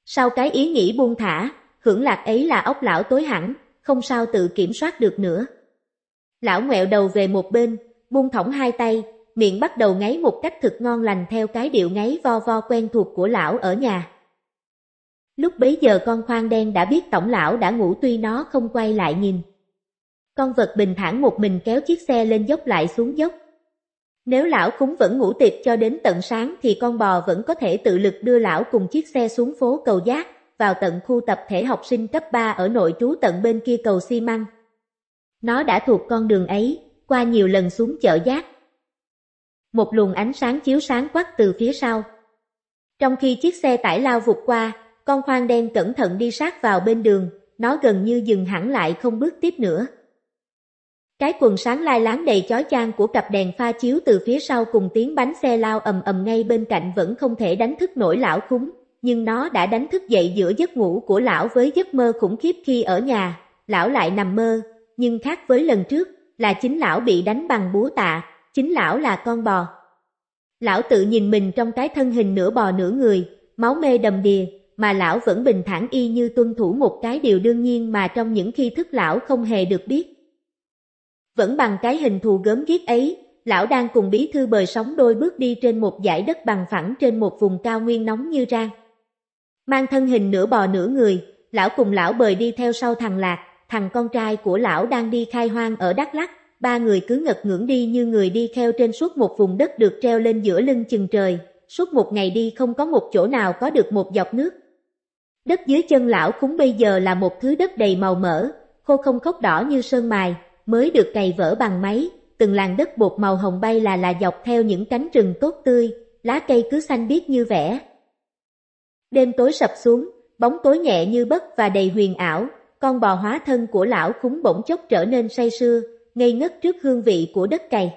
Sau cái ý nghĩ buông thả, hưởng lạc ấy là ốc lão tối hẳn, không sao tự kiểm soát được nữa. Lão ngẹo đầu về một bên, buông thõng hai tay, miệng bắt đầu ngáy một cách thực ngon lành theo cái điệu ngáy vo vo quen thuộc của lão ở nhà. Lúc bấy giờ con khoang đen đã biết tổng lão đã ngủ tuy nó không quay lại nhìn. Con vật bình thản một mình kéo chiếc xe lên dốc lại xuống dốc. Nếu lão khúng vẫn ngủ tiệp cho đến tận sáng thì con bò vẫn có thể tự lực đưa lão cùng chiếc xe xuống phố cầu giác, vào tận khu tập thể học sinh cấp 3 ở nội trú tận bên kia cầu xi măng. Nó đã thuộc con đường ấy, qua nhiều lần xuống chợ giác, một luồng ánh sáng chiếu sáng quắc từ phía sau. Trong khi chiếc xe tải lao vụt qua, con khoang đen cẩn thận đi sát vào bên đường, nó gần như dừng hẳn lại không bước tiếp nữa. Cái quần sáng lai láng đầy chói chang của cặp đèn pha chiếu từ phía sau cùng tiếng bánh xe lao ầm ầm ngay bên cạnh vẫn không thể đánh thức nổi lão khúng, nhưng nó đã đánh thức dậy giữa giấc ngủ của lão với giấc mơ khủng khiếp khi ở nhà, lão lại nằm mơ, nhưng khác với lần trước, là chính lão bị đánh bằng búa tạ, chính lão là con bò. Lão tự nhìn mình trong cái thân hình nửa bò nửa người, máu mê đầm đìa, mà lão vẫn bình thản y như tuân thủ một cái điều đương nhiên mà trong những khi thức lão không hề được biết. Vẫn bằng cái hình thù gớm ghiếc ấy, lão đang cùng bí thư bờ sóng đôi bước đi trên một dải đất bằng phẳng trên một vùng cao nguyên nóng như rang. Mang thân hình nửa bò nửa người, lão cùng lão bời đi theo sau thằng Lạc, thằng con trai của lão đang đi khai hoang ở Đắk Lắk ba người cứ ngật ngưỡng đi như người đi kheo trên suốt một vùng đất được treo lên giữa lưng chừng trời, suốt một ngày đi không có một chỗ nào có được một giọt nước. Đất dưới chân lão khúng bây giờ là một thứ đất đầy màu mỡ, khô không khóc đỏ như sơn mài, mới được cày vỡ bằng máy, từng làng đất bột màu hồng bay là là dọc theo những cánh rừng tốt tươi, lá cây cứ xanh biếc như vẽ. Đêm tối sập xuống, bóng tối nhẹ như bất và đầy huyền ảo, con bò hóa thân của lão khúng bỗng chốc trở nên say sưa, ngây ngất trước hương vị của đất cày.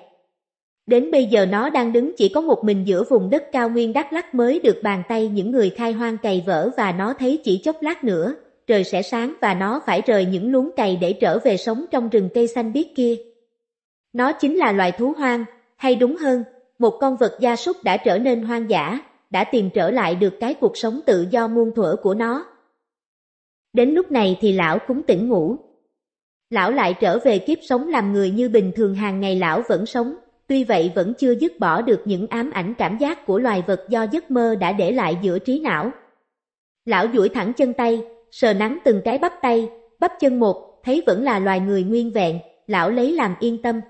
Đến bây giờ nó đang đứng chỉ có một mình giữa vùng đất cao nguyên Đắk Lắc mới được bàn tay những người khai hoang cày vỡ và nó thấy chỉ chốc lát nữa, trời sẽ sáng và nó phải rời những luống cày để trở về sống trong rừng cây xanh biếc kia. Nó chính là loài thú hoang, hay đúng hơn, một con vật gia súc đã trở nên hoang dã, đã tìm trở lại được cái cuộc sống tự do muôn thuở của nó. Đến lúc này thì lão cũng tỉnh ngủ, Lão lại trở về kiếp sống làm người như bình thường hàng ngày lão vẫn sống, tuy vậy vẫn chưa dứt bỏ được những ám ảnh cảm giác của loài vật do giấc mơ đã để lại giữa trí não. Lão duỗi thẳng chân tay, sờ nắng từng cái bắp tay, bắp chân một, thấy vẫn là loài người nguyên vẹn, lão lấy làm yên tâm.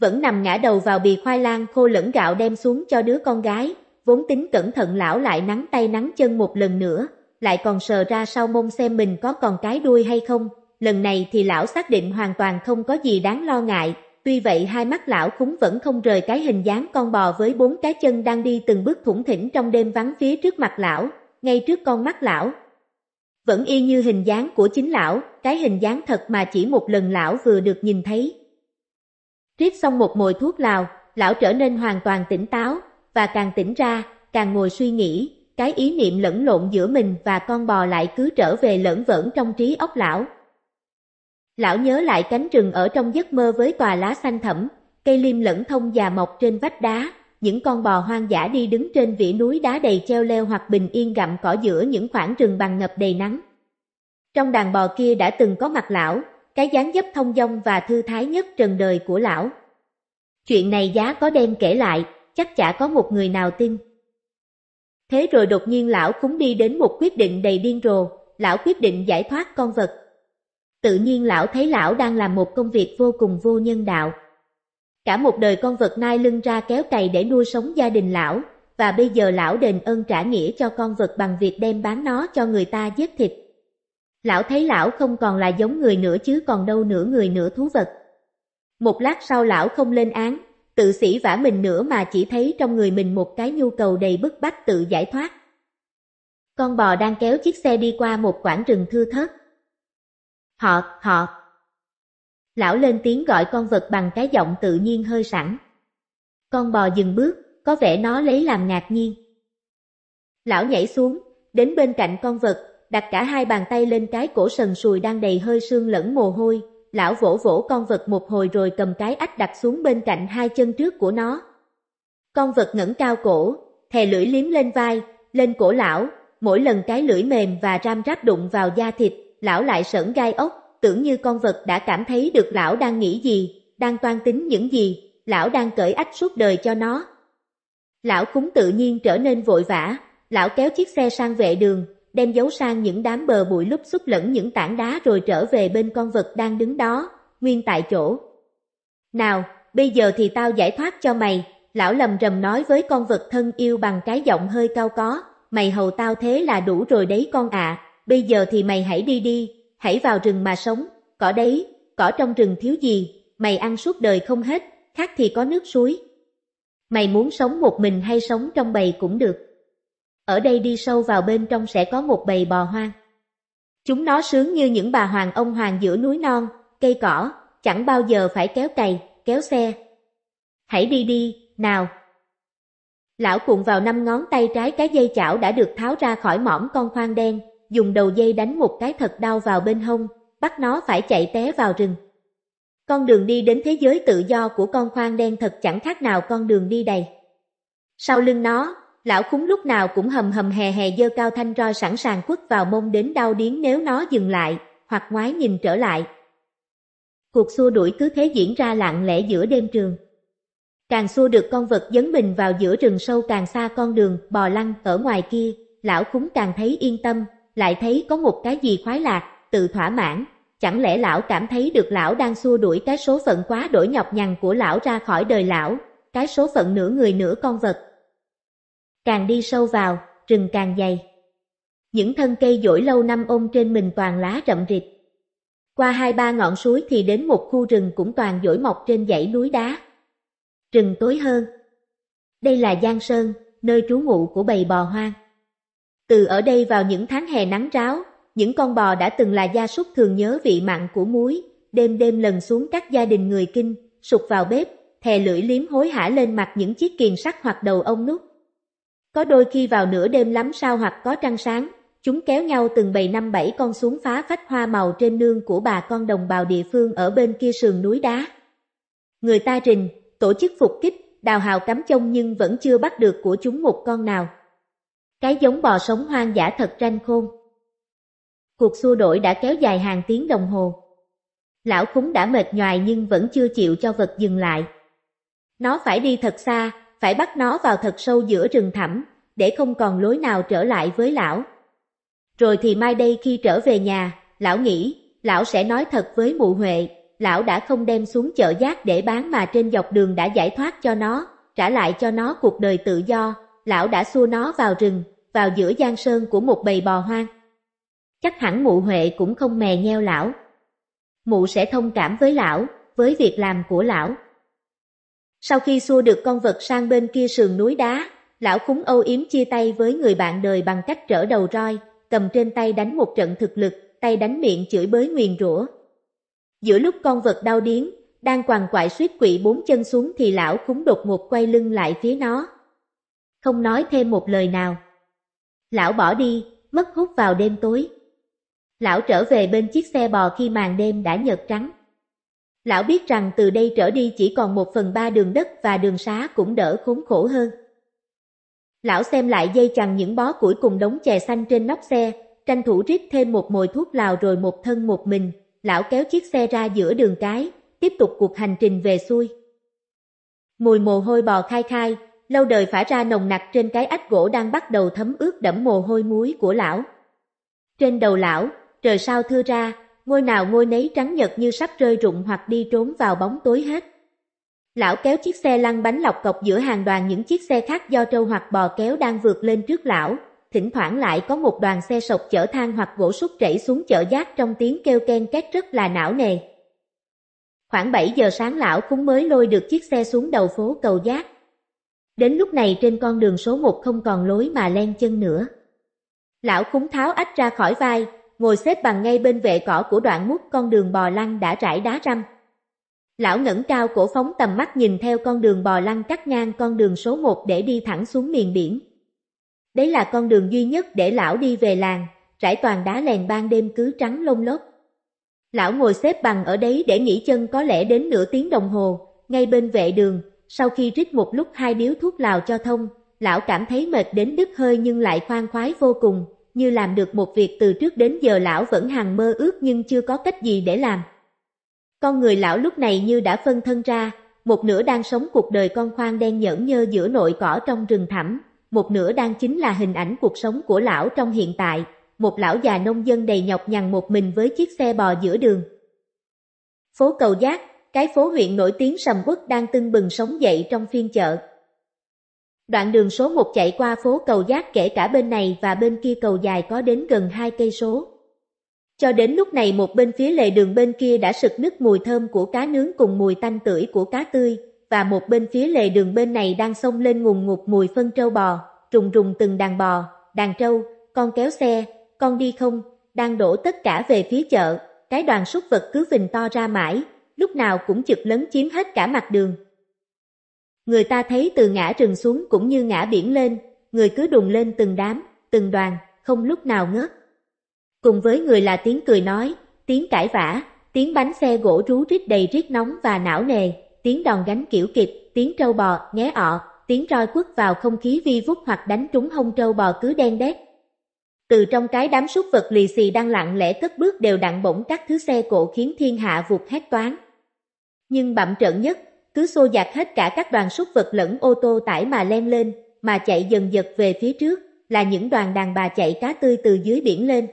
Vẫn nằm ngã đầu vào bì khoai lang khô lẫn gạo đem xuống cho đứa con gái, vốn tính cẩn thận lão lại nắng tay nắng chân một lần nữa, lại còn sờ ra sau mông xem mình có còn cái đuôi hay không, lần này thì lão xác định hoàn toàn không có gì đáng lo ngại, tuy vậy hai mắt lão khúng vẫn không rời cái hình dáng con bò với bốn cái chân đang đi từng bước thủng thỉnh trong đêm vắng phía trước mặt lão, ngay trước con mắt lão. Vẫn y như hình dáng của chính lão, cái hình dáng thật mà chỉ một lần lão vừa được nhìn thấy. Riết xong một mồi thuốc lào, lão trở nên hoàn toàn tỉnh táo, và càng tỉnh ra, càng ngồi suy nghĩ, cái ý niệm lẫn lộn giữa mình và con bò lại cứ trở về lẫn vẫn trong trí óc lão, Lão nhớ lại cánh rừng ở trong giấc mơ với tòa lá xanh thẫm, cây lim lẫn thông già mọc trên vách đá, những con bò hoang dã đi đứng trên vỉ núi đá đầy treo leo hoặc bình yên gặm cỏ giữa những khoảng rừng bằng ngập đầy nắng. Trong đàn bò kia đã từng có mặt lão, cái dáng dấp thông dong và thư thái nhất trần đời của lão. Chuyện này giá có đem kể lại, chắc chả có một người nào tin. Thế rồi đột nhiên lão cũng đi đến một quyết định đầy điên rồ, lão quyết định giải thoát con vật tự nhiên lão thấy lão đang làm một công việc vô cùng vô nhân đạo. Cả một đời con vật nai lưng ra kéo cày để nuôi sống gia đình lão, và bây giờ lão đền ơn trả nghĩa cho con vật bằng việc đem bán nó cho người ta giết thịt. Lão thấy lão không còn là giống người nữa chứ còn đâu nửa người nửa thú vật. Một lát sau lão không lên án, tự sĩ vả mình nữa mà chỉ thấy trong người mình một cái nhu cầu đầy bức bách tự giải thoát. Con bò đang kéo chiếc xe đi qua một quảng rừng thưa thớt. Họ, họ. Lão lên tiếng gọi con vật bằng cái giọng tự nhiên hơi sẵn. Con bò dừng bước, có vẻ nó lấy làm ngạc nhiên. Lão nhảy xuống, đến bên cạnh con vật, đặt cả hai bàn tay lên cái cổ sần sùi đang đầy hơi sương lẫn mồ hôi, lão vỗ vỗ con vật một hồi rồi cầm cái ách đặt xuống bên cạnh hai chân trước của nó. Con vật ngẩng cao cổ, thè lưỡi liếm lên vai, lên cổ lão, mỗi lần cái lưỡi mềm và ram ráp đụng vào da thịt, lão lại sởn gai ốc, tưởng như con vật đã cảm thấy được lão đang nghĩ gì, đang toan tính những gì, lão đang cởi ách suốt đời cho nó. Lão cúng tự nhiên trở nên vội vã, lão kéo chiếc xe sang vệ đường, đem giấu sang những đám bờ bụi lúc xúc lẫn những tảng đá rồi trở về bên con vật đang đứng đó, nguyên tại chỗ. Nào, bây giờ thì tao giải thoát cho mày, lão lầm rầm nói với con vật thân yêu bằng cái giọng hơi cao có, mày hầu tao thế là đủ rồi đấy con ạ. À bây giờ thì mày hãy đi đi, hãy vào rừng mà sống, cỏ đấy, cỏ trong rừng thiếu gì, mày ăn suốt đời không hết, khác thì có nước suối. Mày muốn sống một mình hay sống trong bầy cũng được. Ở đây đi sâu vào bên trong sẽ có một bầy bò hoang. Chúng nó sướng như những bà hoàng ông hoàng giữa núi non, cây cỏ, chẳng bao giờ phải kéo cày, kéo xe. Hãy đi đi, nào. Lão cuộn vào năm ngón tay trái cái dây chảo đã được tháo ra khỏi mỏm con khoang đen, dùng đầu dây đánh một cái thật đau vào bên hông, bắt nó phải chạy té vào rừng. Con đường đi đến thế giới tự do của con khoang đen thật chẳng khác nào con đường đi đầy. Sau lưng nó, lão khúng lúc nào cũng hầm hầm hè hè dơ cao thanh roi sẵn sàng quất vào mông đến đau điếng nếu nó dừng lại, hoặc ngoái nhìn trở lại. Cuộc xua đuổi cứ thế diễn ra lặng lẽ giữa đêm trường. Càng xua được con vật dấn mình vào giữa rừng sâu càng xa con đường, bò lăn ở ngoài kia, lão khúng càng thấy yên tâm, lại thấy có một cái gì khoái lạc, tự thỏa mãn. Chẳng lẽ lão cảm thấy được lão đang xua đuổi cái số phận quá đổi nhọc nhằn của lão ra khỏi đời lão, cái số phận nửa người nửa con vật. Càng đi sâu vào, rừng càng dày. Những thân cây dỗi lâu năm ôm trên mình toàn lá rậm rịch. Qua hai ba ngọn suối thì đến một khu rừng cũng toàn dỗi mọc trên dãy núi đá. Rừng tối hơn. Đây là Giang Sơn, nơi trú ngụ của bầy bò hoang. Từ ở đây vào những tháng hè nắng ráo, những con bò đã từng là gia súc thường nhớ vị mặn của muối, đêm đêm lần xuống các gia đình người kinh, sụt vào bếp, thè lưỡi liếm hối hả lên mặt những chiếc kiền sắt hoặc đầu ông nút. Có đôi khi vào nửa đêm lắm sao hoặc có trăng sáng, chúng kéo nhau từng bầy năm bảy con xuống phá phách hoa màu trên nương của bà con đồng bào địa phương ở bên kia sườn núi đá. Người ta trình, tổ chức phục kích, đào hào cắm chông nhưng vẫn chưa bắt được của chúng một con nào. Cái giống bò sống hoang dã thật tranh khôn. Cuộc xua đổi đã kéo dài hàng tiếng đồng hồ. Lão khúng đã mệt nhoài nhưng vẫn chưa chịu cho vật dừng lại. Nó phải đi thật xa, phải bắt nó vào thật sâu giữa rừng thẳm, để không còn lối nào trở lại với lão. Rồi thì mai đây khi trở về nhà, lão nghĩ, lão sẽ nói thật với mụ Huệ, lão đã không đem xuống chợ giác để bán mà trên dọc đường đã giải thoát cho nó, trả lại cho nó cuộc đời tự do, lão đã xua nó vào rừng, vào giữa giang sơn của một bầy bò hoang. Chắc hẳn mụ Huệ cũng không mè nheo lão. Mụ sẽ thông cảm với lão, với việc làm của lão. Sau khi xua được con vật sang bên kia sườn núi đá, lão khúng âu yếm chia tay với người bạn đời bằng cách trở đầu roi, cầm trên tay đánh một trận thực lực, tay đánh miệng chửi bới nguyền rủa. Giữa lúc con vật đau điếng, đang quằn quại suýt quỵ bốn chân xuống thì lão khúng đột ngột quay lưng lại phía nó. Không nói thêm một lời nào. Lão bỏ đi, mất hút vào đêm tối. Lão trở về bên chiếc xe bò khi màn đêm đã nhợt trắng. Lão biết rằng từ đây trở đi chỉ còn một phần ba đường đất và đường xá cũng đỡ khốn khổ hơn. Lão xem lại dây chằng những bó củi cùng đống chè xanh trên nóc xe, tranh thủ rít thêm một mồi thuốc lào rồi một thân một mình, lão kéo chiếc xe ra giữa đường cái, tiếp tục cuộc hành trình về xuôi. Mùi mồ hôi bò khai khai, lâu đời phả ra nồng nặc trên cái ách gỗ đang bắt đầu thấm ướt đẫm mồ hôi muối của lão. Trên đầu lão, trời sao thưa ra, ngôi nào ngôi nấy trắng nhật như sắp rơi rụng hoặc đi trốn vào bóng tối hết. Lão kéo chiếc xe lăn bánh lọc cọc giữa hàng đoàn những chiếc xe khác do trâu hoặc bò kéo đang vượt lên trước lão, thỉnh thoảng lại có một đoàn xe sộc chở than hoặc gỗ súc chảy xuống chợ giác trong tiếng kêu ken két rất là não nề. Khoảng 7 giờ sáng lão cũng mới lôi được chiếc xe xuống đầu phố cầu giác. Đến lúc này trên con đường số một không còn lối mà len chân nữa. Lão khúng tháo ách ra khỏi vai, ngồi xếp bằng ngay bên vệ cỏ của đoạn mút con đường bò lăn đã trải đá răm. Lão ngẩng cao cổ phóng tầm mắt nhìn theo con đường bò lăn cắt ngang con đường số một để đi thẳng xuống miền biển. Đấy là con đường duy nhất để lão đi về làng, trải toàn đá lèn ban đêm cứ trắng lông lốc. Lão ngồi xếp bằng ở đấy để nghỉ chân có lẽ đến nửa tiếng đồng hồ, ngay bên vệ đường, sau khi rít một lúc hai điếu thuốc lào cho thông, lão cảm thấy mệt đến đứt hơi nhưng lại khoan khoái vô cùng, như làm được một việc từ trước đến giờ lão vẫn hằng mơ ước nhưng chưa có cách gì để làm. Con người lão lúc này như đã phân thân ra, một nửa đang sống cuộc đời con khoan đen nhẫn nhơ giữa nội cỏ trong rừng thẳm, một nửa đang chính là hình ảnh cuộc sống của lão trong hiện tại, một lão già nông dân đầy nhọc nhằn một mình với chiếc xe bò giữa đường. Phố cầu giác, cái phố huyện nổi tiếng sầm quốc đang tưng bừng sống dậy trong phiên chợ. Đoạn đường số 1 chạy qua phố cầu giác kể cả bên này và bên kia cầu dài có đến gần hai cây số. Cho đến lúc này một bên phía lề đường bên kia đã sực nứt mùi thơm của cá nướng cùng mùi tanh tưởi của cá tươi, và một bên phía lề đường bên này đang xông lên ngùng ngục mùi phân trâu bò, trùng trùng từng đàn bò, đàn trâu, con kéo xe, con đi không, đang đổ tất cả về phía chợ, cái đoàn súc vật cứ phình to ra mãi, lúc nào cũng chực lấn chiếm hết cả mặt đường. Người ta thấy từ ngã rừng xuống cũng như ngã biển lên, người cứ đùng lên từng đám, từng đoàn, không lúc nào ngớt. Cùng với người là tiếng cười nói, tiếng cãi vã, tiếng bánh xe gỗ rú rít đầy rít nóng và não nề, tiếng đòn gánh kiểu kịp, tiếng trâu bò, nhé ọ, tiếng roi quất vào không khí vi vút hoặc đánh trúng hông trâu bò cứ đen đét. Từ trong cái đám súc vật lì xì đang lặng lẽ cất bước đều đặn bổng các thứ xe cộ khiến thiên hạ vụt hét toán. Nhưng bậm trợn nhất, cứ xô dạt hết cả các đoàn súc vật lẫn ô tô tải mà len lên, mà chạy dần dật về phía trước, là những đoàn đàn bà chạy cá tươi từ dưới biển lên.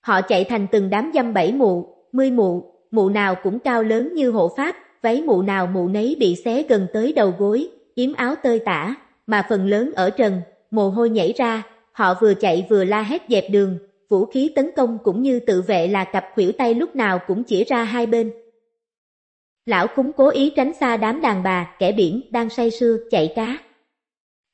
Họ chạy thành từng đám dăm bảy mụ, mươi mụ, mụ nào cũng cao lớn như hộ pháp, váy mụ nào mụ nấy bị xé gần tới đầu gối, yếm áo tơi tả, mà phần lớn ở trần, mồ hôi nhảy ra, họ vừa chạy vừa la hét dẹp đường, vũ khí tấn công cũng như tự vệ là cặp khuỷu tay lúc nào cũng chỉ ra hai bên. Lão khúng cố ý tránh xa đám đàn bà, kẻ biển đang say sưa chạy cá.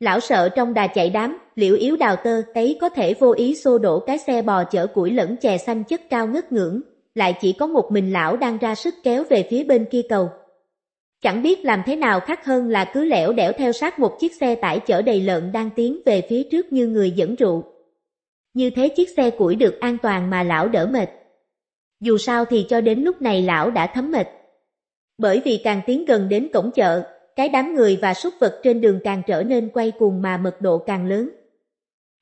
Lão sợ trong đà chạy đám, liệu yếu đào tơ ấy có thể vô ý xô đổ cái xe bò chở củi lẫn chè xanh chất cao ngất ngưỡng, lại chỉ có một mình lão đang ra sức kéo về phía bên kia cầu. Chẳng biết làm thế nào khác hơn là cứ lẻo đẻo theo sát một chiếc xe tải chở đầy lợn đang tiến về phía trước như người dẫn rượu. Như thế chiếc xe củi được an toàn mà lão đỡ mệt. Dù sao thì cho đến lúc này lão đã thấm mệt, bởi vì càng tiến gần đến cổng chợ, cái đám người và súc vật trên đường càng trở nên quay cuồng mà mật độ càng lớn.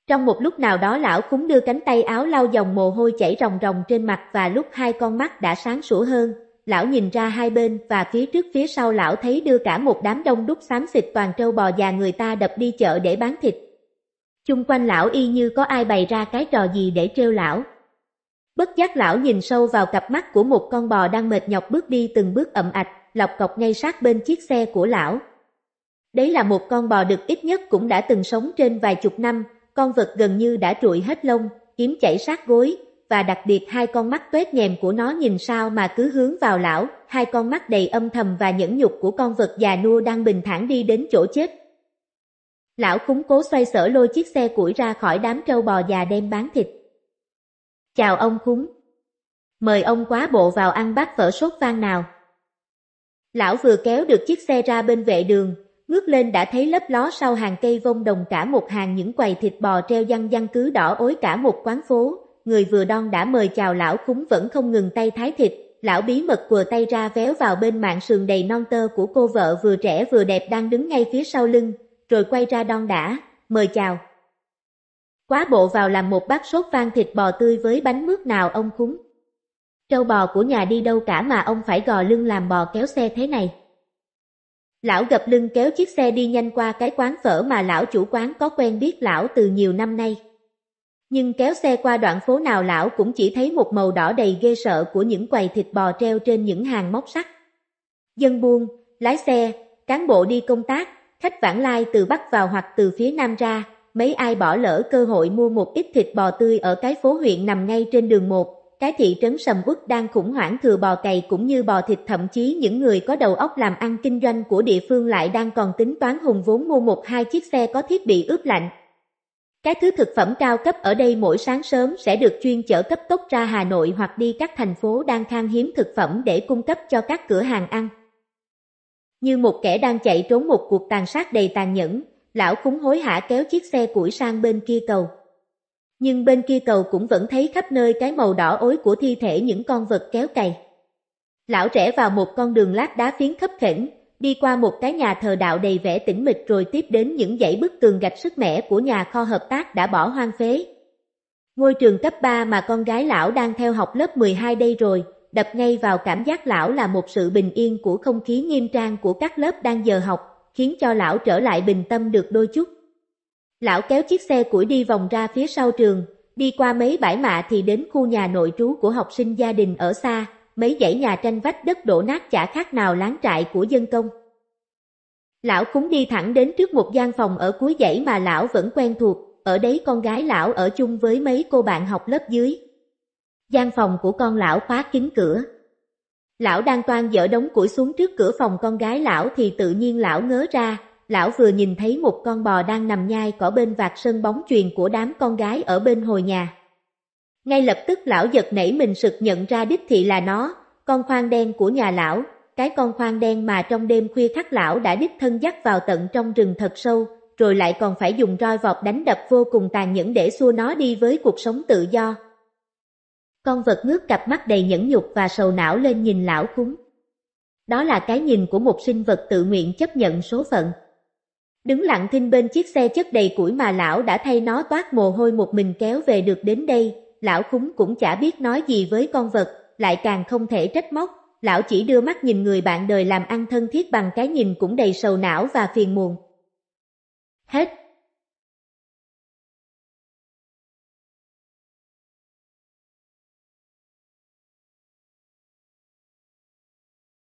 Trong một lúc nào đó lão khúng đưa cánh tay áo lau dòng mồ hôi chảy ròng ròng trên mặt và lúc hai con mắt đã sáng sủa hơn, lão nhìn ra hai bên và phía trước phía sau lão thấy đưa cả một đám đông đúc xám xịt toàn trâu bò già người ta đập đi chợ để bán thịt. Chung quanh lão y như có ai bày ra cái trò gì để trêu lão. Bất giác lão nhìn sâu vào cặp mắt của một con bò đang mệt nhọc bước đi từng bước ậm ạch, lọc cọc ngay sát bên chiếc xe của lão. Đấy là một con bò được ít nhất cũng đã từng sống trên vài chục năm, con vật gần như đã trụi hết lông, kiếm chảy sát gối, và đặc biệt hai con mắt tuét nhèm của nó nhìn sao mà cứ hướng vào lão, hai con mắt đầy âm thầm và nhẫn nhục của con vật già nua đang bình thản đi đến chỗ chết. Lão khúng cố xoay sở lôi chiếc xe củi ra khỏi đám trâu bò già đem bán thịt. Chào ông khúng Mời ông quá bộ vào ăn bát phở sốt vang nào. Lão vừa kéo được chiếc xe ra bên vệ đường, ngước lên đã thấy lấp ló sau hàng cây vông đồng cả một hàng những quầy thịt bò treo răng răng cứ đỏ ối cả một quán phố. Người vừa đon đã mời chào lão khúng vẫn không ngừng tay thái thịt, lão bí mật quờ tay ra véo vào bên mạng sườn đầy non tơ của cô vợ vừa trẻ vừa đẹp đang đứng ngay phía sau lưng, rồi quay ra đon đã, mời chào. Quá bộ vào làm một bát sốt vang thịt bò tươi với bánh mướt nào ông cúng. Trâu bò của nhà đi đâu cả mà ông phải gò lưng làm bò kéo xe thế này. Lão gập lưng kéo chiếc xe đi nhanh qua cái quán phở mà lão chủ quán có quen biết lão từ nhiều năm nay. Nhưng kéo xe qua đoạn phố nào lão cũng chỉ thấy một màu đỏ đầy ghê sợ của những quầy thịt bò treo trên những hàng móc sắt. Dân buôn, lái xe, cán bộ đi công tác, khách vãng lai từ Bắc vào hoặc từ phía Nam ra, mấy ai bỏ lỡ cơ hội mua một ít thịt bò tươi ở cái phố huyện nằm ngay trên đường một, cái thị trấn sầm uất đang khủng hoảng thừa bò cày cũng như bò thịt thậm chí những người có đầu óc làm ăn kinh doanh của địa phương lại đang còn tính toán hùng vốn mua một hai chiếc xe có thiết bị ướp lạnh. Cái thứ thực phẩm cao cấp ở đây mỗi sáng sớm sẽ được chuyên chở cấp tốc ra Hà Nội hoặc đi các thành phố đang khan hiếm thực phẩm để cung cấp cho các cửa hàng ăn. Như một kẻ đang chạy trốn một cuộc tàn sát đầy tàn nhẫn, lão khúng hối hả kéo chiếc xe củi sang bên kia cầu. Nhưng bên kia cầu cũng vẫn thấy khắp nơi cái màu đỏ ối của thi thể những con vật kéo cày. Lão rẽ vào một con đường lát đá phiến khấp khỉnh, đi qua một cái nhà thờ đạo đầy vẻ tĩnh mịch rồi tiếp đến những dãy bức tường gạch sức mẻ của nhà kho hợp tác đã bỏ hoang phế. Ngôi trường cấp 3 mà con gái lão đang theo học lớp 12 đây rồi, đập ngay vào cảm giác lão là một sự bình yên của không khí nghiêm trang của các lớp đang giờ học khiến cho lão trở lại bình tâm được đôi chút. Lão kéo chiếc xe củi đi vòng ra phía sau trường, đi qua mấy bãi mạ thì đến khu nhà nội trú của học sinh gia đình ở xa, mấy dãy nhà tranh vách đất đổ nát chả khác nào láng trại của dân công. Lão cũng đi thẳng đến trước một gian phòng ở cuối dãy mà lão vẫn quen thuộc, ở đấy con gái lão ở chung với mấy cô bạn học lớp dưới. Gian phòng của con lão khóa kín cửa, Lão đang toan dở đống củi xuống trước cửa phòng con gái lão thì tự nhiên lão ngớ ra, lão vừa nhìn thấy một con bò đang nằm nhai cỏ bên vạt sân bóng chuyền của đám con gái ở bên hồi nhà. Ngay lập tức lão giật nảy mình sực nhận ra đích thị là nó, con khoang đen của nhà lão, cái con khoang đen mà trong đêm khuya khắc lão đã đích thân dắt vào tận trong rừng thật sâu, rồi lại còn phải dùng roi vọt đánh đập vô cùng tàn nhẫn để xua nó đi với cuộc sống tự do, con vật ngước cặp mắt đầy nhẫn nhục và sầu não lên nhìn lão cúng. Đó là cái nhìn của một sinh vật tự nguyện chấp nhận số phận. Đứng lặng thinh bên chiếc xe chất đầy củi mà lão đã thay nó toát mồ hôi một mình kéo về được đến đây, lão cúng cũng chả biết nói gì với con vật, lại càng không thể trách móc, lão chỉ đưa mắt nhìn người bạn đời làm ăn thân thiết bằng cái nhìn cũng đầy sầu não và phiền muộn. Hết